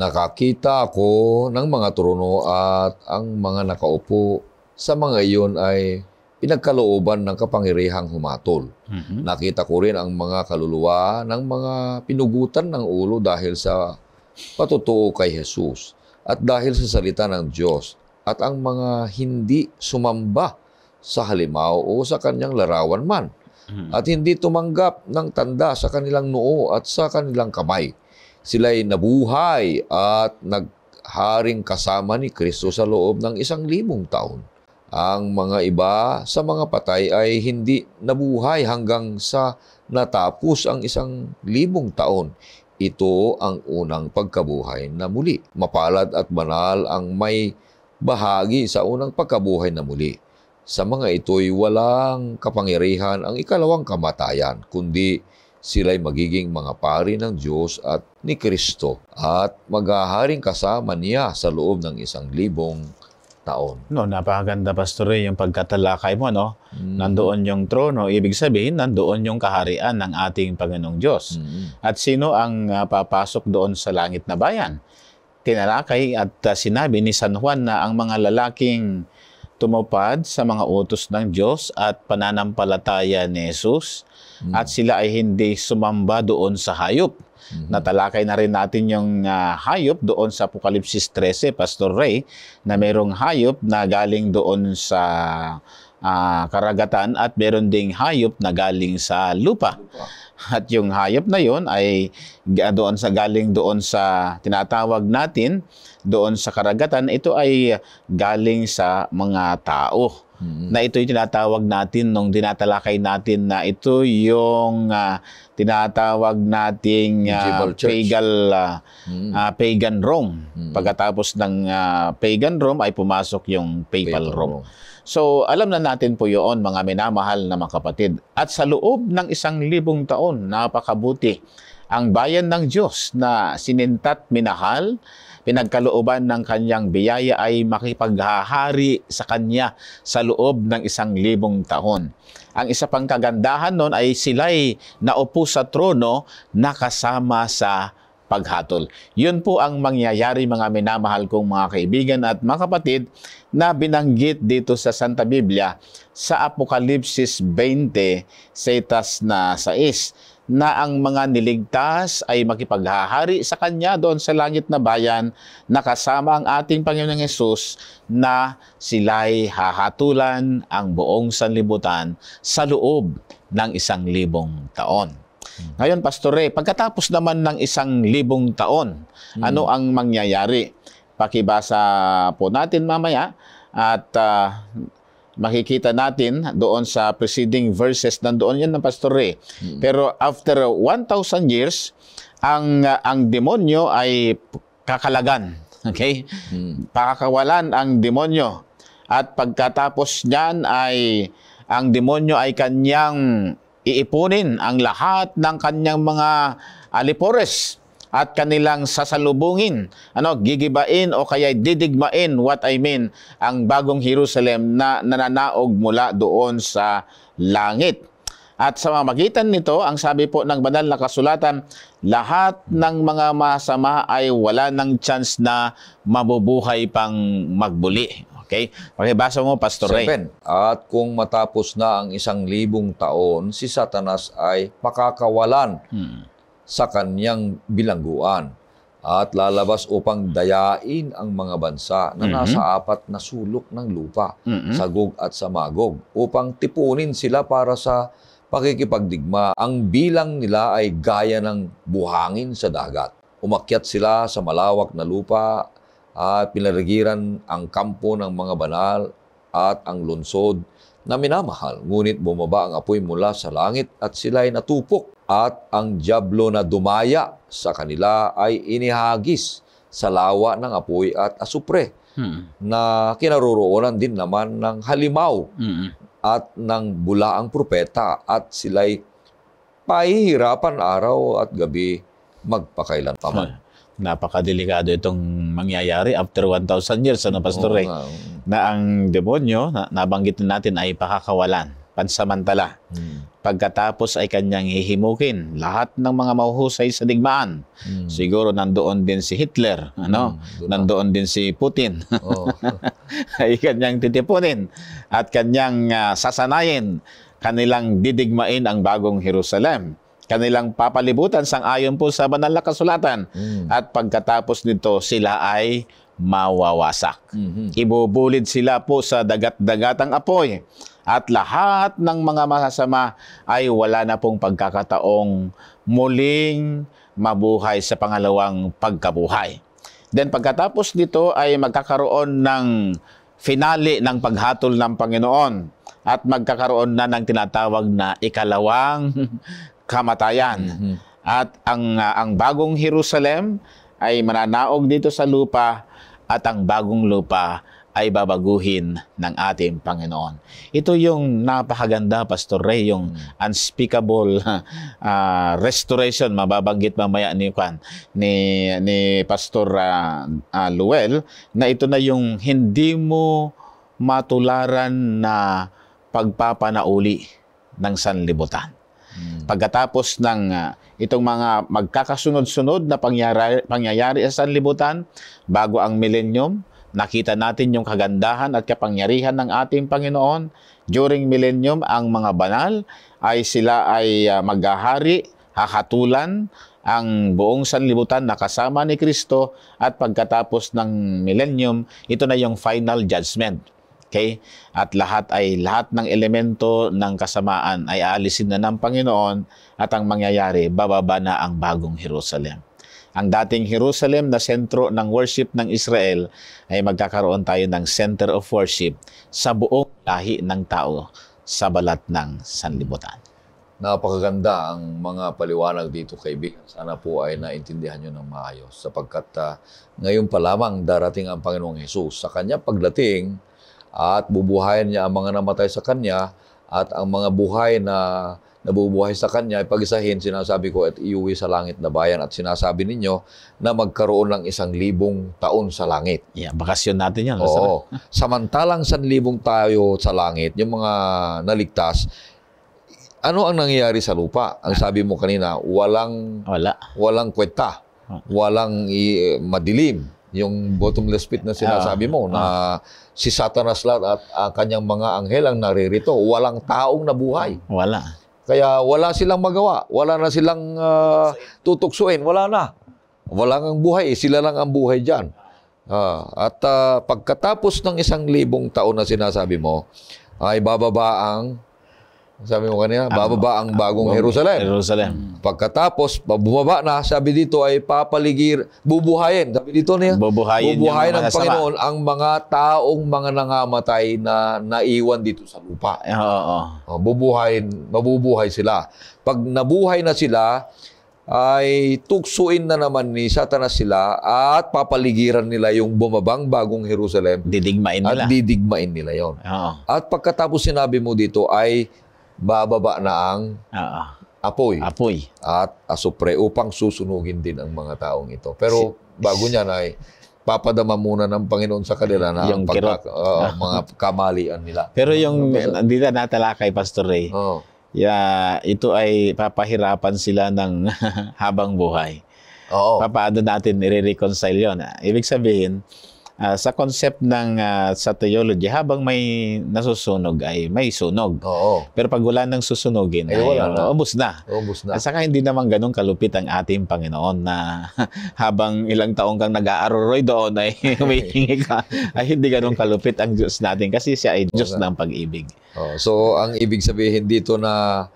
Nakakita ako ng mga trono at ang mga nakaupo sa mga iyon ay pinagkalooban ng kapangyarihang humatol. Mm-hmm. Nakita ko rin ang mga kaluluwa ng mga pinugutan ng ulo dahil sa patutuo kay Jesus at dahil sa salita ng Diyos at ang mga hindi sumamba sa halimaw o sa kanyang larawan man mm-hmm. at hindi tumanggap ng tanda sa kanilang noo at sa kanilang kamay. Sila'y nabuhay at nagharing kasama ni Kristo sa loob ng isang libong taon. Ang mga iba sa mga patay ay hindi nabuhay hanggang sa natapos ang isang libong taon. Ito ang unang pagkabuhay na muli. Mapalad at banal ang may bahagi sa unang pagkabuhay na muli. Sa mga ito'y walang kapangyarihan ang ikalawang kamatayan, kundi sila'y magiging mga pari ng Diyos at ni Kristo at maghaharing kasama niya sa loob ng isang libong taon. No, napakaganda pastor yung pagkatalakay mo no. Mm. Nandoon yung trono, ibig sabihin nandoon yung kaharian ng ating Panginoong Diyos. Mm. At sino ang uh, papasok doon sa langit na bayan? Tinalakay at uh, sinabi ni San Juan na ang mga lalaking tumupad sa mga utos ng Diyos at pananampalataya ni Jesus mm. at sila ay hindi sumamba doon sa hayop Mm-hmm. Natalakay na rin natin yung uh, hayop doon sa Apokalipsis 13, Pastor Ray, na merong hayop na galing doon sa uh, karagatan at meron ding hayop na galing sa lupa. lupa. At yung hayop na yon ay ah, doon sa galing doon sa tinatawag natin doon sa karagatan, ito ay galing sa mga tao na ito yung tinatawag natin nung dinatalakay natin na ito yung uh, tinatawag nating uh, pagan uh, mm uh, pagan Rome. mm Pagkatapos ng uh, pagan Rome ay pumasok yung papal, papal Rome. Rome. So, alam na natin po yun, mga minamahal na mga kapatid. At sa loob ng isang libong taon, napakabuti ang bayan ng Diyos na sinintat minahal pinagkalooban ng kanyang biyaya ay makipaghahari sa kanya sa loob ng isang libong taon. Ang isa pang kagandahan noon ay sila'y naupo sa trono nakasama sa paghatol. Yun po ang mangyayari mga minamahal kong mga kaibigan at mga kapatid na binanggit dito sa Santa Biblia sa Apokalipsis 20, Setas na 6 na ang mga niligtas ay makipaghahari sa Kanya doon sa langit na bayan na kasama ang ating Panginoong Yesus na sila'y hahatulan ang buong sanlibutan sa loob ng isang libong taon. Hmm. Ngayon, Pastore, pagkatapos naman ng isang libong taon, hmm. ano ang mangyayari? Pakibasa po natin mamaya at uh, makikita natin doon sa preceding verses nandoon yan ng pastor eh. Hmm. Pero after 1,000 years, ang ang demonyo ay kakalagan. Okay? Hmm. Pakakawalan ang demonyo. At pagkatapos niyan ay ang demonyo ay kanyang iipunin ang lahat ng kanyang mga alipores at kanilang sasalubungin, ano, gigibain o kaya didigmain, what I mean, ang bagong Jerusalem na nananaog mula doon sa langit. At sa magitan nito, ang sabi po ng banal na kasulatan, lahat ng mga masama ay wala ng chance na mabubuhay pang magbuli. Okay? Okay, basa mo, Pastor Ray. At kung matapos na ang isang libong taon, si Satanas ay makakawalan hmm sa kanyang bilangguan at lalabas upang dayain ang mga bansa na mm-hmm. nasa apat na sulok ng lupa, mm-hmm. Sagog at Samagog, upang tipunin sila para sa pakikipagdigma. Ang bilang nila ay gaya ng buhangin sa dagat. Umakyat sila sa malawak na lupa at pinaragiran ang kampo ng mga banal at ang lungsod na minamahal. Ngunit bumaba ang apoy mula sa langit at sila ay natupok at ang jablo na dumaya sa kanila ay inihagis sa lawa ng apoy at asupre hmm. na kinaroroonan din naman ng halimaw hmm. at ng bulaang propeta at sila'y pahihirapan araw at gabi magpakailan pa man. Napakadelikado itong mangyayari after 1,000 years, ano, Pastor Ray? Oh, na ang demonyo na nabanggit natin ay pakakawalan, pansamantala. Hmm pagkatapos ay kanyang hihimukin lahat ng mga mahuhusay sa digmaan. Hmm. Siguro nandoon din si Hitler, hmm, ano? Hmm, nandoon din si Putin. Oh. ay kanyang titipunin at kanyang uh, sasanayin, kanilang didigmain ang bagong Jerusalem. Kanilang papalibutan sang ayon po sa banal na kasulatan. Hmm. At pagkatapos nito, sila ay mawawasak. Mm-hmm. Ibubulid sila po sa dagat-dagatang apoy at lahat ng mga masasama ay wala na pong pagkakataong muling mabuhay sa pangalawang pagkabuhay. Then pagkatapos nito ay magkakaroon ng finale ng paghatol ng Panginoon at magkakaroon na ng tinatawag na ikalawang kamatayan. Mm-hmm. At ang uh, ang bagong Jerusalem ay mananaog dito sa lupa at ang bagong lupa ay babaguhin ng ating Panginoon. Ito yung napakaganda, Pastor Ray, yung mm. unspeakable uh, restoration, mababanggit mamaya ni, Juan, ni, ni Pastor uh, uh, Luel, na ito na yung hindi mo matularan na pagpapanauli ng sanlibutan. Hmm. Pagkatapos ng uh, itong mga magkakasunod-sunod na pangyayari, pangyayari sa sanlibutan, bago ang millennium, Nakita natin yung kagandahan at kapangyarihan ng ating Panginoon. During millennium, ang mga banal ay sila ay ah, maghahari, hakatulan ang buong sanlibutan na kasama ni Kristo at pagkatapos ng millennium, ito na yung final judgment. Okay? At lahat ay lahat ng elemento ng kasamaan ay aalisin na ng Panginoon at ang mangyayari, bababa na ang bagong Jerusalem ang dating Jerusalem na sentro ng worship ng Israel, ay magkakaroon tayo ng center of worship sa buong lahi ng tao sa balat ng sanlibutan. Napakaganda ang mga paliwanag dito, kay kaibigan. Sana po ay naintindihan nyo ng maayos sapagkat uh, ngayon pa lamang darating ang Panginoong Hesus. Sa kanya pagdating at bubuhayin niya ang mga namatay sa kanya at ang mga buhay na nabubuhay sa Kanya, ipag-isahin, sinasabi ko, at iuwi sa langit na bayan. At sinasabi ninyo na magkaroon ng isang libong taon sa langit. Yeah, bakasyon natin yan. Oo. Samantalang sanlibong tayo sa langit, yung mga naligtas, ano ang nangyayari sa lupa? Ang ah. sabi mo kanina, walang wala. walang kwenta, ah. walang i- madilim. Yung bottomless pit na sinasabi ah. mo, na si Satanas lahat at uh, kanyang mga anghel ang naririto. Walang taong nabuhay. Wala. Kaya wala silang magawa. Wala na silang uh, tutuksuin. Wala na. Wala ang buhay. Eh. Sila lang ang buhay dyan. Uh, at uh, pagkatapos ng isang libong taon na sinasabi mo, ay bababa ang sabi mo kanina, bababa ang bagong Jerusalem. Jerusalem. Pagkatapos, bumaba na, sabi dito ay papaligir, bubuhayin. Sabi dito niya, bubuhayin, bubuhayin ng Panginoon ang mga taong mga nangamatay na naiwan dito sa lupa. Eh, oo. O, oh, bubuhayin, mabubuhay sila. Pag nabuhay na sila, ay tuksuin na naman ni Satanas sila at papaligiran nila yung bumabang bagong Jerusalem. Didigmain nila. At didigmain nila yon. Oo. At pagkatapos sinabi mo dito ay bababa na ang uh, apoy. Apoy. At asupre upang susunugin din ang mga taong ito. Pero bago niyan ay papadama muna ng Panginoon sa kanila na yung ang pagka, uh, mga kamalian nila. Pero yung ano dito natalakay, Pastor Ray, oh. ya, ito ay papahirapan sila ng habang buhay. Oo. Papaano natin i-reconcile yun? Ibig sabihin, uh, sa concept ng uh, sa theology, habang may nasusunog ay may sunog. Oo. Pero pag wala nang susunugin, ay, ay wala ano, na. ubos na. Ubos na. saka hindi naman ganun kalupit ang ating Panginoon na habang ilang taong kang nag aaroroy doon ay humihingi ka, ay hindi ganun kalupit ang Diyos natin kasi siya ay Diyos ng pag-ibig. Oh, so ang ibig sabihin dito na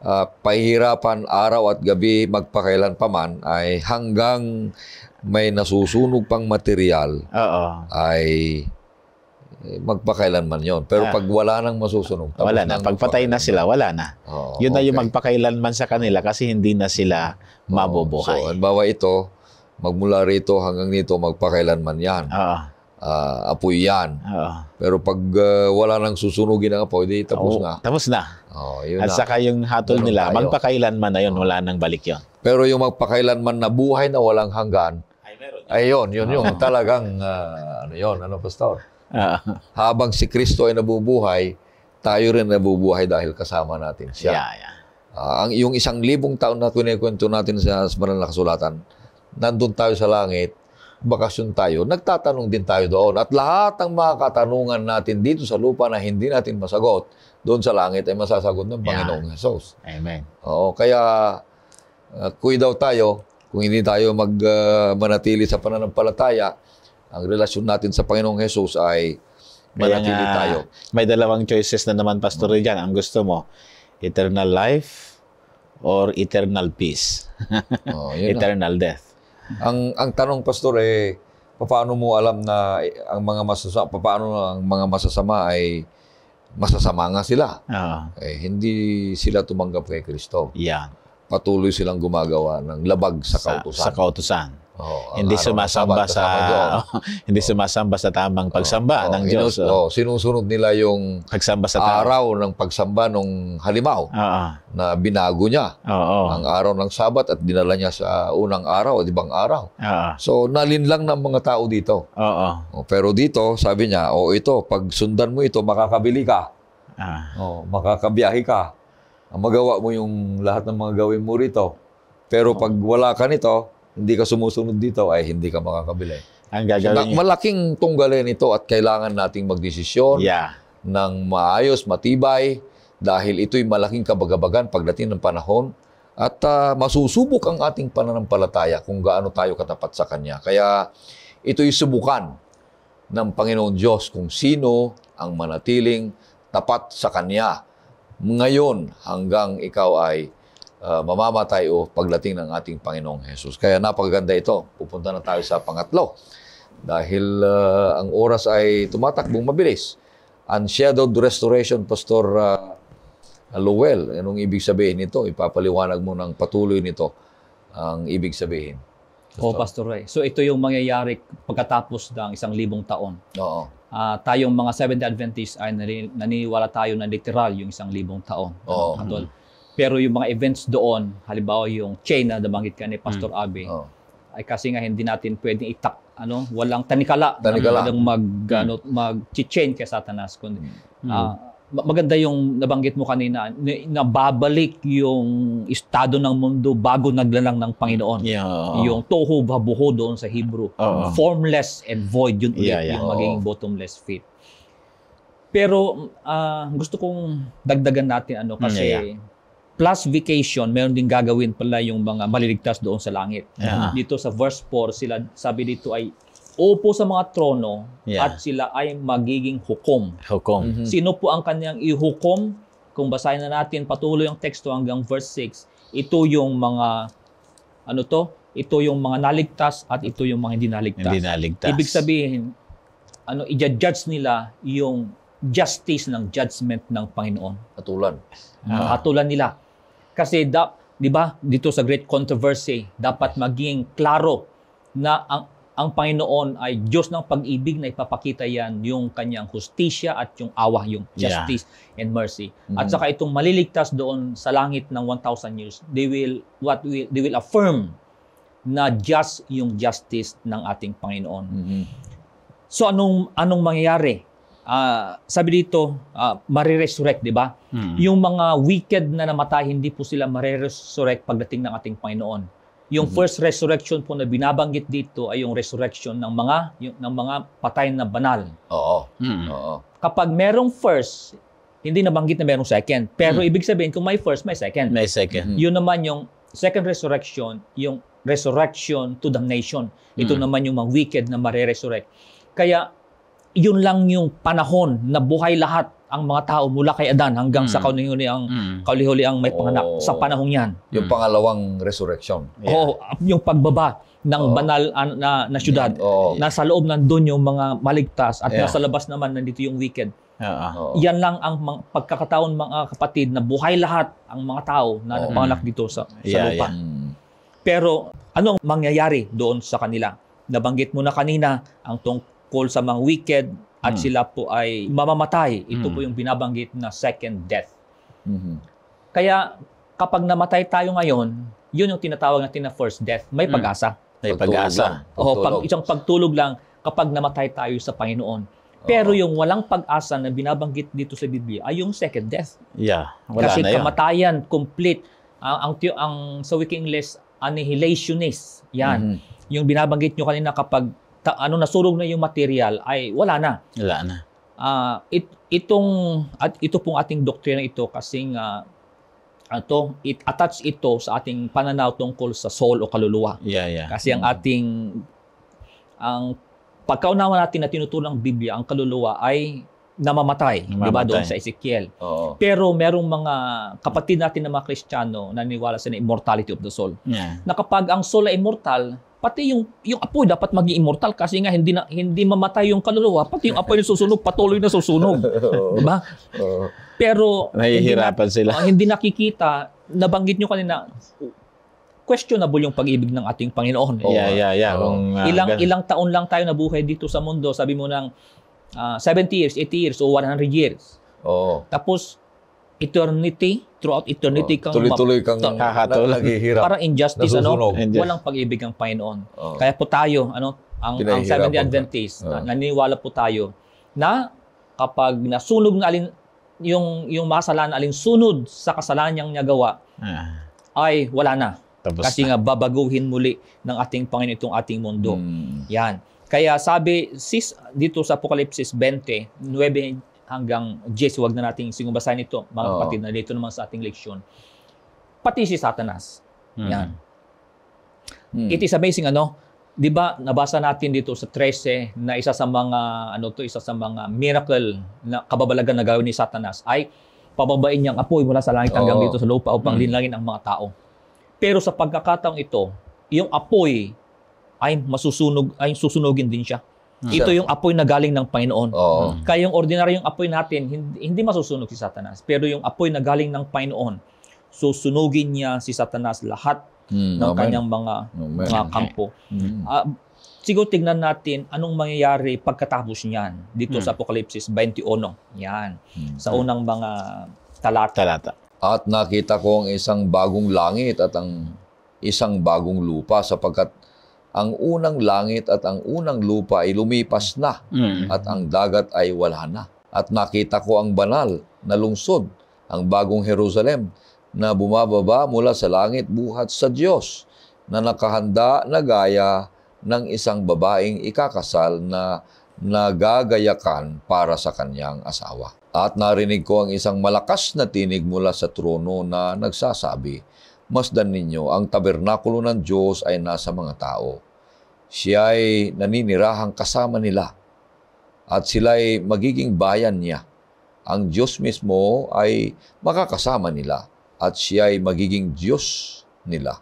uh, ah, pahirapan araw at gabi magpakailan paman ay hanggang may nasusunog pang material, Oo. ay eh, magpakailan man yon. Pero ah. pag wala nang masusunog, tapos wala na. Pag patay na sila, wala na. Oo, yun okay. na yung magpakailan man sa kanila kasi hindi na sila mabubuhay. Oo. So, anbawa ito, magmula rito hanggang nito, man yan. Oo. Uh, apoy yan. Oo. Pero pag uh, wala nang susunugin ang apoy, di tapos Oo, na. Tapos na. Oo, yun At na. saka yung hatol Ganun nila, tayo. man na yun, Oo. wala nang balik yon. Pero yung magpakailanman na buhay na walang hanggan, Ayun, yun yung ah. talagang uh, ano yun, ano pastor? Uh. Habang si Kristo ay nabubuhay, tayo rin nabubuhay dahil kasama natin siya. Yeah, yeah. Uh, ang yung isang libong taon na kunikwento natin sa Smaran na Kasulatan, nandun tayo sa langit, bakasyon tayo, nagtatanong din tayo doon. At lahat ng mga katanungan natin dito sa lupa na hindi natin masagot, doon sa langit ay masasagot ng Panginoong yeah. Jesus. Amen. Oo, kaya uh, kuy daw tayo, kung hindi tayo mag, uh, manatili sa pananampalataya, ang relasyon natin sa Panginoong Hesus ay manatili nga, tayo. May dalawang choices na naman, Pastor hmm. Rijan. Ang gusto mo, eternal life or eternal peace? oh, eternal na. death. Ang ang tanong, Pastor, eh, paano mo alam na ang mga masasama, paano ang mga masasama ay masasama nga sila. uh Eh, hindi sila tumanggap kay Kristo. Yan. Yeah patuloy silang gumagawa ng labag sa kautusan. Sa, sa kautusan. Oh, hindi sumasamba sa oh, hindi sumasamba sa tamang pagsamba oh, ng Diyos. oh. oh, sinusunod nila yung pagsamba sa araw ng pagsamba nung halimaw oh, na binago niya oh, ang araw ng Sabat at dinala niya sa unang araw at ibang araw. Oh, so nalinlang ng mga tao dito. Oo. Oh, pero dito, sabi niya, oh ito, pag sundan mo ito, makakabili ka. Ah. Oh, makakabiyahe ka. Ah, magawa mo yung lahat ng mga gawin mo rito. Pero pag wala ka nito, hindi ka sumusunod dito, ay hindi ka makakabili. Ang gagawin so, Malaking tunggalin ito at kailangan nating magdesisyon yeah. ng maayos, matibay, dahil ito'y malaking kabagabagan pagdating ng panahon at uh, masusubok ang ating pananampalataya kung gaano tayo katapat sa Kanya. Kaya ito'y subukan ng Panginoon Diyos kung sino ang manatiling tapat sa Kanya ngayon hanggang ikaw ay uh, mamamatay o pagdating ng ating Panginoong Hesus. Kaya napakaganda ito. Pupunta na tayo sa pangatlo. Dahil uh, ang oras ay tumatakbong mabilis. Unshadowed Restoration, Pastor uh, Lowell. Anong ibig sabihin nito? Ipapaliwanag mo ng patuloy nito ang ibig sabihin. Pastor. O, Pastor Ray. So, ito yung mangyayari pagkatapos ng isang libong taon. Oo uh, tayong mga Seventh Adventists ay naniniwala tayo na literal yung isang libong taon. Oo. Katol. Pero yung mga events doon, halimbawa yung chain na nabanggit ka ni Pastor mm Abe, oh. ay kasi nga hindi natin pwedeng itak ano, walang tanikala, tanikala. na mag mm ano, mag-chain kay Satanas kundi mm uh, maganda yung nabanggit mo kanina, na babalik yung estado ng mundo bago naglalang ng Panginoon. Yeah. Yung tohu babuho doon sa Hebrew. Uh-oh. Formless and void, yun ulit yeah, yeah. yung magiging Uh-oh. bottomless faith. Pero uh, gusto kong dagdagan natin ano mm, kasi yeah, yeah. plus vacation, meron din gagawin pala yung mga maliligtas doon sa langit. Yeah. Dito sa verse 4, sila sabi dito ay upo sa mga trono yeah. at sila ay magiging hukom. Hukom. Mhm. Mm-hmm. Sino po ang kanyang ihukom? Kung basahin na natin patuloy ang teksto hanggang verse 6, ito yung mga ano to? Ito yung mga naligtas at ito yung mga hindi naligtas. Hindi naligtas. Ibig sabihin, ano i-judge nila yung justice ng judgment ng Panginoon. Katulan. Ah. ah. Katulan nila. Kasi da, 'di ba, dito sa great controversy, dapat maging klaro na ang ang Panginoon ay Diyos ng pag-ibig na ipapakita yan yung kanyang hustisya at yung awa, yung justice yeah. and mercy. Mm-hmm. At mm. saka itong maliligtas doon sa langit ng 1,000 years, they will what will they will affirm na just yung justice ng ating Panginoon. Mm-hmm. So anong anong mangyayari? Uh, sabi dito, uh, ah, mariresurrect, di ba? Mm-hmm. Yung mga wicked na namatay, hindi po sila mariresurrect pagdating ng ating Panginoon yung mm-hmm. first resurrection po na binabanggit dito ay yung resurrection ng mga yung, ng mga patay na banal. Oo. Mm-hmm. Oo. Kapag merong first, hindi nabanggit na merong second. Pero mm-hmm. ibig sabihin kung may first, may second. May second. Mm-hmm. Yun naman yung second resurrection, yung resurrection to damnation. Ito mm-hmm. naman yung mga wicked na mare-resurrect. Kaya yun lang yung panahon na buhay lahat ang mga tao mula kay Adan hanggang mm. sa kaunihuli ang mm. kaunihuli ang may panganak oh. sa panahong 'yan. Yung mm. pangalawang resurrection. Yeah. Oo, yung pagbaba ng oh. banal uh, na, na syudad. Yeah. Oh. Nasa loob nandoon yung mga maligtas at yeah. nasa labas naman nandito yung wicked. Uh-huh. Yan lang ang mga, pagkakataon mga kapatid na buhay lahat ang mga tao na oh. napanganak dito sa, sa yeah, lupa. Yeah. Mm. Pero ano ang mangyayari doon sa kanila? Nabanggit mo na kanina ang tungkol call sa mga wicked at hmm. sila po ay mamamatay. Ito hmm. po yung binabanggit na second death. Hmm. Kaya kapag namatay tayo ngayon, yun yung tinatawag natin na first death. May hmm. pag-asa. Hmm. May pag-asa. O, pag, isang pagtulog lang kapag namatay tayo sa Panginoon. Pero yung walang pag-asa na binabanggit dito sa Biblia ay yung second death. Yeah. Wala Kasi na yun. kamatayan, complete. Ang, ang, ang sa wiki English, annihilationist. Yan. Mm-hmm. Yung binabanggit nyo kanina kapag ta, ano nasunog na yung material ay wala na. Wala na. Uh, it, itong at ito pong ating doktrina ito kasing uh, ah, ito, it attach ito sa ating pananaw tungkol sa soul o kaluluwa. Yeah, yeah. Kasi ang mm. ating ang pagkaunawa natin na tinuturo ng Biblia, ang kaluluwa ay namamatay, namamatay. 'di ba doon sa Ezekiel. Oo. Pero merong mga kapatid natin na mga Kristiyano naniniwala sa immortality of the soul. Yeah. Na kapag ang soul ay immortal, pati yung yung apoy dapat maging immortal kasi nga hindi na hindi mamatay yung kaluluwa pati yung apoy na susunog patuloy na susunog di ba pero nahihirapan hindi sila uh, hindi nakikita nabanggit nyo kanina questionable yung pag-ibig ng ating Panginoon yeah yeah yeah Kung, uh, ilang ganun. ilang taon lang tayo nabuhay dito sa mundo sabi mo nang uh, 70 years 80 years o 100 years oh tapos eternity, throughout eternity oh, kang tuloy-tuloy kang hahatol naghihirap. Parang injustice ano, injustice. walang pag-ibig ang Panginoon. Oh. Kaya po tayo, ano, ang, ang Seventh Day Adventist, oh. naniniwala po tayo na kapag nasunog na alin yung yung masalanan alin sunod sa kasalanan niyang nagawa ah. ay wala na. Tapos Kasi na. nga babaguhin muli ng ating Panginoon itong ating mundo. Hmm. Yan. Kaya sabi sis dito sa Apocalypse 20, 9 hanggang Jesus, wag na nating singumbasahin ito, mga Oo. kapatid, na dito naman sa ating leksyon. Pati si Satanas. Hmm. Yan. Hmm. It is amazing, ano? 'Di ba nabasa natin dito sa 13 na isa sa mga ano to, isa sa mga miracle na kababalagan na gawin ni Satanas ay pababain niyang apoy mula sa langit hanggang Oo. dito sa lupa upang Hmm. linlangin ang mga tao. Pero sa pagkakataong ito, yung apoy ay masusunog ay susunugin din siya. Hmm. Ito yung apoy na galing ng Panginoon. Oo. Hmm. Kaya yung ordinaryong apoy natin, hindi, hindi masusunog si Satanas. Pero yung apoy na galing ng Panginoon, susunugin niya si Satanas lahat mm, ng amen. kanyang mga, mga kampo. Mm. Uh, siguro tignan natin anong mangyayari pagkatapos niyan dito hmm. sa Apocalypse 21. Yan. Hmm. Sa unang mga talata. Talata. At nakita ko ang isang bagong langit at ang isang bagong lupa sapagkat ang unang langit at ang unang lupa ay lumipas na mm. at ang dagat ay wala na. At nakita ko ang banal na lungsod, ang bagong Jerusalem, na bumababa mula sa langit buhat sa Diyos na nakahanda na gaya ng isang babaeng ikakasal na nagagayakan para sa kanyang asawa. At narinig ko ang isang malakas na tinig mula sa trono na nagsasabi, Masdan ninyo, ang tabernakulo ng Diyos ay nasa mga tao. Siya ay naninirahang kasama nila at sila ay magiging bayan niya. Ang Diyos mismo ay makakasama nila at siya ay magiging Diyos nila.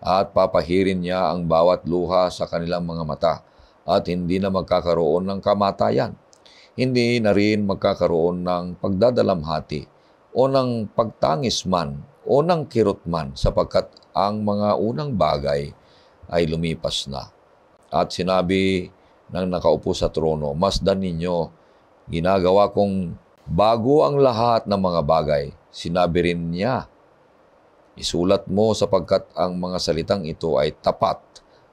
At papahirin niya ang bawat luha sa kanilang mga mata at hindi na magkakaroon ng kamatayan. Hindi na rin magkakaroon ng pagdadalamhati o ng pagtangis man o ng kirotman sapagkat ang mga unang bagay ay lumipas na. At sinabi ng nakaupo sa trono, Masdan ninyo, ginagawa kong bago ang lahat ng mga bagay. Sinabi rin niya, Isulat mo sapagkat ang mga salitang ito ay tapat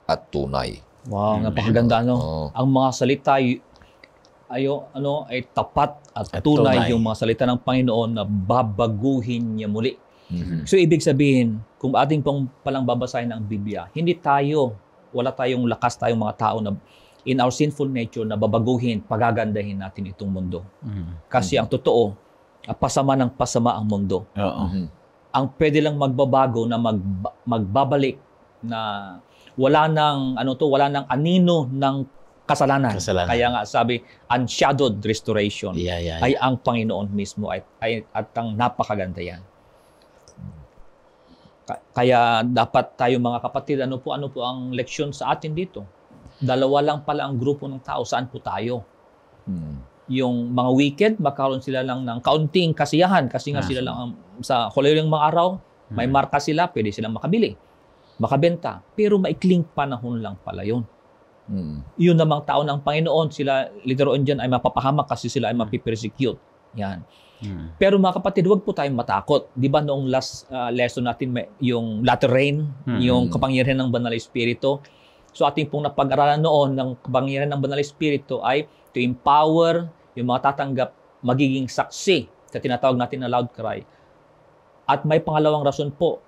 at tunay. Wow, mm. napakaganda no? Oh. Ang mga salita ay ayo ano ay tapat at, at tunay, tunay yung mga salita ng Panginoon na babaguhin niya muli Mm-hmm. So ibig sabihin, kung ating pong palang babasahin ang Biblia, hindi tayo, wala tayong lakas tayong mga tao na in our sinful nature na babaguhin, pagagandahin natin itong mundo. Mm-hmm. Kasi mm-hmm. ang totoo, pasama ng pasama ang mundo. uh Mm-hmm. Ang pwede lang magbabago na mag, magbabalik na wala nang ano to, wala nang anino ng kasalanan. kasalanan. Kaya nga sabi, unshadowed restoration yeah, yeah, yeah. ay ang Panginoon mismo ay, ay, at ang napakaganda yan. Kaya dapat tayo mga kapatid, ano po, ano po ang leksyon sa atin dito? Dalawa lang pala ang grupo ng tao, saan po tayo? Hmm. Yung mga weekend, magkaroon sila lang ng kaunting kasiyahan kasi nga ah, sila lang ang, sa koleryong mga araw, hmm. may marka sila, pwede silang makabili, makabenta. Pero maikling panahon lang pala yun. Hmm. Yun namang tao ng Panginoon, sila literoon dyan ay mapapahamak kasi sila ay hmm. mapipersecute. Yan. Hmm. Pero mga kapatid, huwag po tayong matakot. Di ba noong last uh, lesson natin, yung latter rain, hmm. yung kapangyarihan ng Banal Espiritu. So ating pong napag-aralan noon ng kapangyarihan ng Banal Espiritu ay to empower yung mga tatanggap magiging saksi sa tinatawag natin na loud cry. At may pangalawang rason po,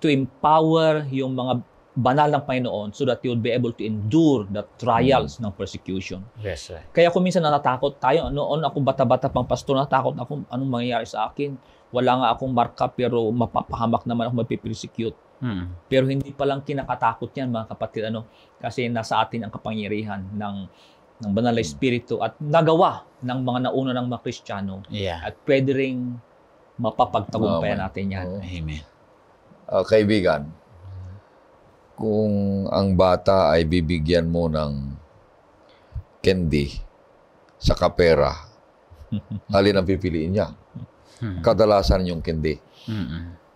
to empower yung mga banal ng Panginoon so that you be able to endure the trials mm. ng persecution. Yes, sir. Kaya kung minsan natatakot tayo, noon ako bata-bata pang pastor, natakot ako, anong mangyayari sa akin? Wala nga akong marka pero mapapahamak naman ako mapipersecute. Mm. Pero hindi palang kinakatakot yan mga kapatid. Ano? Kasi nasa atin ang kapangyarihan ng ng banal na hmm. espiritu at nagawa ng mga nauna ng mga Kristiyano yeah. at pwede ring mapapagtagumpayan natin yan. Oh. Amen. Uh, kaibigan, kung ang bata ay bibigyan mo ng candy sa kapera, alin ang pipiliin niya? Hmm. Kadalasan yung candy.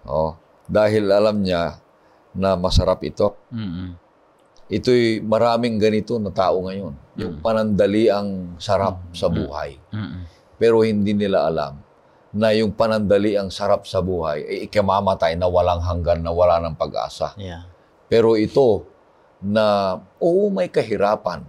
Oh, dahil alam niya na masarap ito. Ito'y maraming ganito na tao ngayon. Yung mm. panandali ang sarap sa buhay. Pero hindi nila alam na yung panandali ang sarap sa buhay ay ikamamatay na walang hanggan, na wala ng pag-asa. Yeah. Pero ito na oo may kahirapan,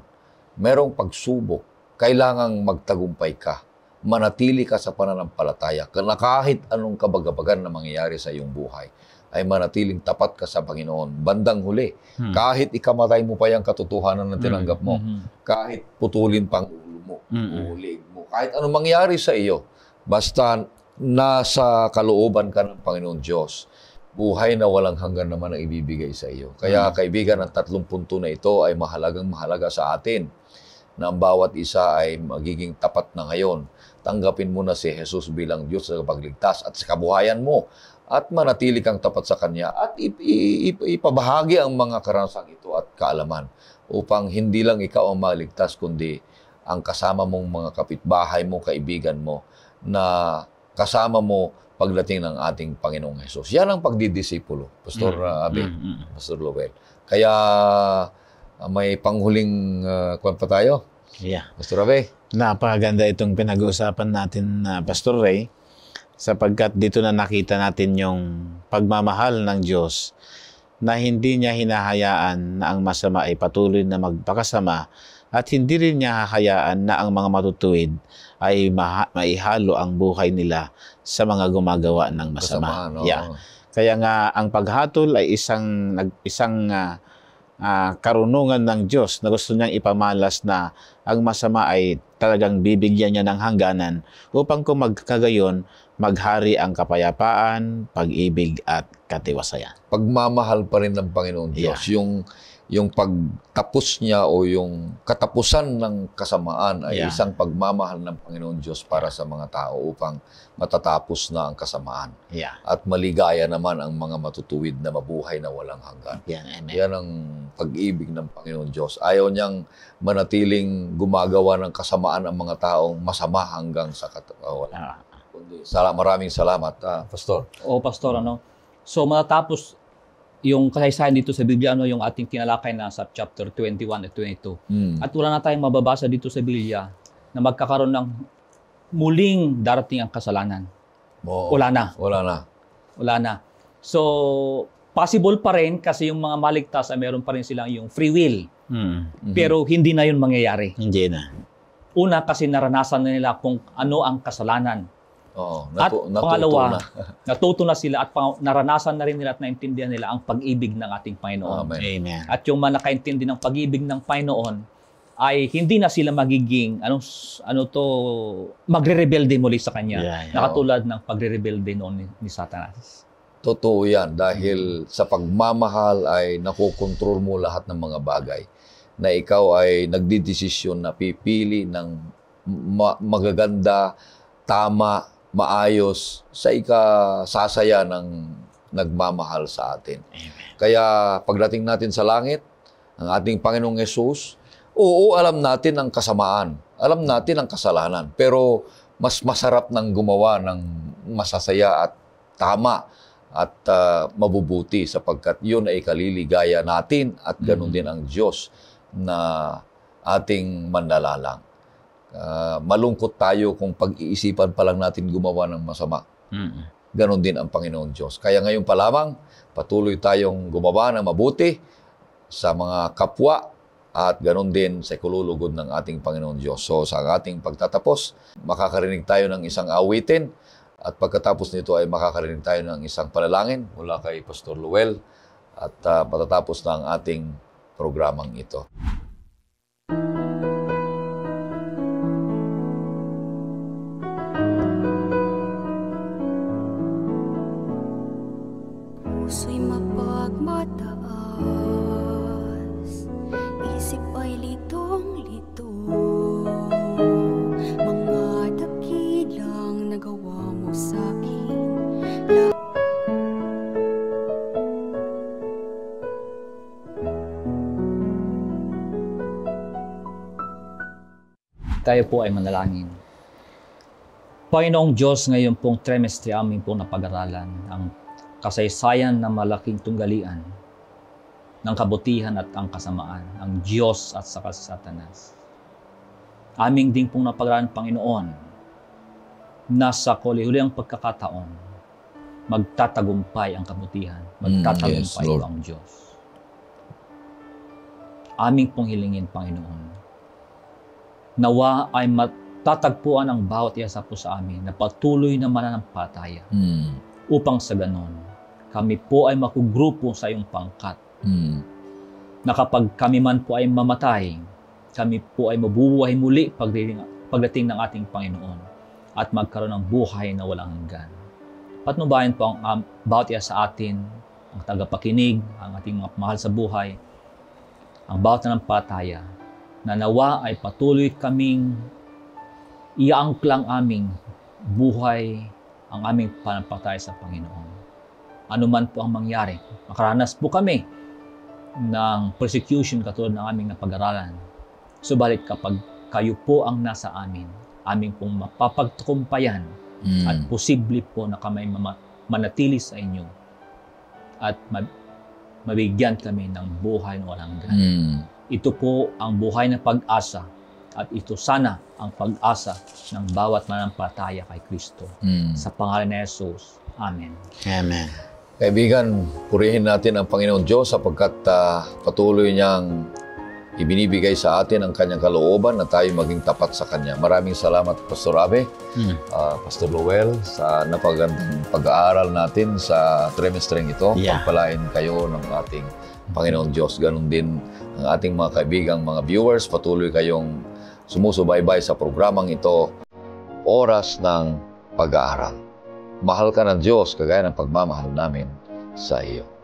merong pagsubok, kailangang magtagumpay ka, manatili ka sa pananampalataya, na kahit anong kabagabagan na mangyayari sa iyong buhay, ay manatiling tapat ka sa Panginoon. Bandang huli, hmm. kahit ikamatay mo pa yung katotohanan na hmm. tinanggap mo, hmm. kahit putulin pang ulo mo, hmm. ulig mo, kahit anong mangyari sa iyo, basta nasa kalooban ka ng Panginoon Diyos buhay na walang hanggan naman ang ibibigay sa iyo. Kaya mm. kaibigan, ang tatlong punto na ito ay mahalagang mahalaga sa atin na ang bawat isa ay magiging tapat na ngayon. Tanggapin mo na si Jesus bilang Diyos sa pagligtas at sa kabuhayan mo at manatili kang tapat sa Kanya at ip- ip- ipabahagi ang mga karanasang ito at kaalaman upang hindi lang ikaw ang maligtas kundi ang kasama mong mga kapitbahay mo, kaibigan mo na kasama mo pagdating ng ating Panginoong Hesus. Yan ang pagdidisipulo, Pastor mm. Ah, Abe, mm-hmm. Pastor Lowell. Kaya ah, may panghuling uh, ah, kwan pa tayo. Yeah. Pastor Abe. Napakaganda itong pinag-uusapan natin, uh, Pastor Ray, sapagkat dito na nakita natin yung pagmamahal ng Diyos na hindi niya hinahayaan na ang masama ay patuloy na magpakasama at hindi rin niya hahayaan na ang mga matutuwid ay maihalo ang buhay nila sa mga gumagawa ng masama. masama no? yeah. Kaya nga ang paghatol ay isang isang uh, uh, karunungan ng Diyos na gusto niyang ipamalas na ang masama ay talagang bibigyan niya ng hangganan upang kung magkagayon, maghari ang kapayapaan, pag-ibig at katiwasayan. Pagmamahal pa rin ng Panginoon Diyos. Yeah. Yung yung pagtapos niya o yung katapusan ng kasamaan ay yeah. isang pagmamahal ng Panginoon Diyos para sa mga tao upang matatapos na ang kasamaan. Yeah. At maligaya naman ang mga matutuwid na mabuhay na walang hanggan. Yeah, amen. Yan ang pag-ibig ng Panginoon Diyos. Ayaw niyang manatiling gumagawa ng kasamaan ang mga taong masama hanggang sa katawan. Ah. Uh, salamat, maraming salamat, uh, Pastor. Oo, Pastor. Ano? So matatapos yung kasaysayan dito sa Biblia, ano yung ating tinalakay na sa chapter 21 at 22. Mm. At wala na tayong mababasa dito sa Biblia na magkakaroon ng muling darating ang kasalanan. Oo. Wala na. Wala na. Wala na. So, possible pa rin kasi yung mga maligtas ay meron pa rin silang yung free will. Mm. Mm-hmm. Pero hindi na yun mangyayari. Hindi na. Una kasi naranasan na nila kung ano ang kasalanan Oh, natu- at natuto na. natuto na sila at naranasan na rin nila at naintindihan nila ang pag-ibig ng ating Panginoon. Amen. Amen. At yung manakaintindi ng pag-ibig ng Panginoon ay hindi na sila magiging ano ano to magre-rebelde muli sa kanya. Yeah, yeah. Nakatulad ng pagre-rebelde noon ni, ni Satanas. Totoo 'yan dahil sa pagmamahal ay nakokontrol mo lahat ng mga bagay na ikaw ay nagdidesisyon na pipili ng ma- magaganda, tama, maayos sa ikasasaya ng nagmamahal sa atin. Amen. Kaya pagdating natin sa langit, ang ating Panginoong Yesus, oo, alam natin ang kasamaan. Alam natin ang kasalanan. Pero mas masarap nang gumawa ng masasaya at tama at uh, mabubuti sapagkat yun ay kaliligaya natin at ganun mm-hmm. din ang Diyos na ating manlalalang. Uh, malungkot tayo kung pag-iisipan pa lang natin gumawa ng masama. Mm-hmm. Ganon din ang Panginoon Diyos. Kaya ngayon pa lamang, patuloy tayong gumawa ng mabuti sa mga kapwa at ganon din sa kululugod ng ating Panginoon Diyos. So sa ating pagtatapos, makakarinig tayo ng isang awitin at pagkatapos nito ay makakarinig tayo ng isang panalangin mula kay Pastor Luel at uh, matatapos na ating programang ito. tayo po ay manalangin. Panginoong Diyos, ngayon pong trimestre amin pong napag-aralan ang kasaysayan ng malaking tunggalian ng kabutihan at ang kasamaan, ang Diyos at saka si Satanas. Aming ding pong napag-aralan, Panginoon, na sa kulihuli ang pagkakataon, magtatagumpay ang kabutihan, mm, magtatagumpay mm, yes, ang Diyos. Aming pong hilingin, Panginoon, nawa ay matatagpuan ang bawat iya sa po sa amin na patuloy na mananampataya. Mm. Upang sa ganon, kami po ay makugrupo sa iyong pangkat. Mm. Na kapag kami man po ay mamatay, kami po ay mabubuhay muli pagdating, ng ating Panginoon at magkaroon ng buhay na walang hanggan. Patnubayan po ang um, bawat iya sa atin, ang tagapakinig, ang ating mga mahal sa buhay, ang bawat na ng pataya, na nawa ay patuloy kaming iaangklang aming buhay, ang aming panampatay sa Panginoon. Ano man po ang mangyari, makaranas po kami ng persecution katulad ng aming napag-aralan. Subalit kapag kayo po ang nasa amin, aming pong mapapagtakumpayan mm. at posible po na kami manatili sa inyo at mabigyan kami ng buhay na walang ganon. Mm. Ito po ang buhay na pag-asa at ito sana ang pag-asa ng bawat manampalataya kay Kristo. Mm. Sa pangalan ni Jesus. Amen. Amen. Kaibigan, purihin natin ang Panginoon Diyos sapagkat uh, patuloy niyang ibinibigay sa atin ang kanyang kalooban na tayo maging tapat sa kanya. Maraming salamat, Pastor Abe, hmm. uh, Pastor Lowell, sa napagandang pag-aaral natin sa trimestreng ito. Yeah. Pagpalain kayo ng ating Panginoon Diyos. Ganon din ang ating mga kaibigang mga viewers. Patuloy kayong sumusubaybay sa programang ito, Oras ng Pag-aaral. Mahal ka ng Diyos kagaya ng pagmamahal namin sa iyo.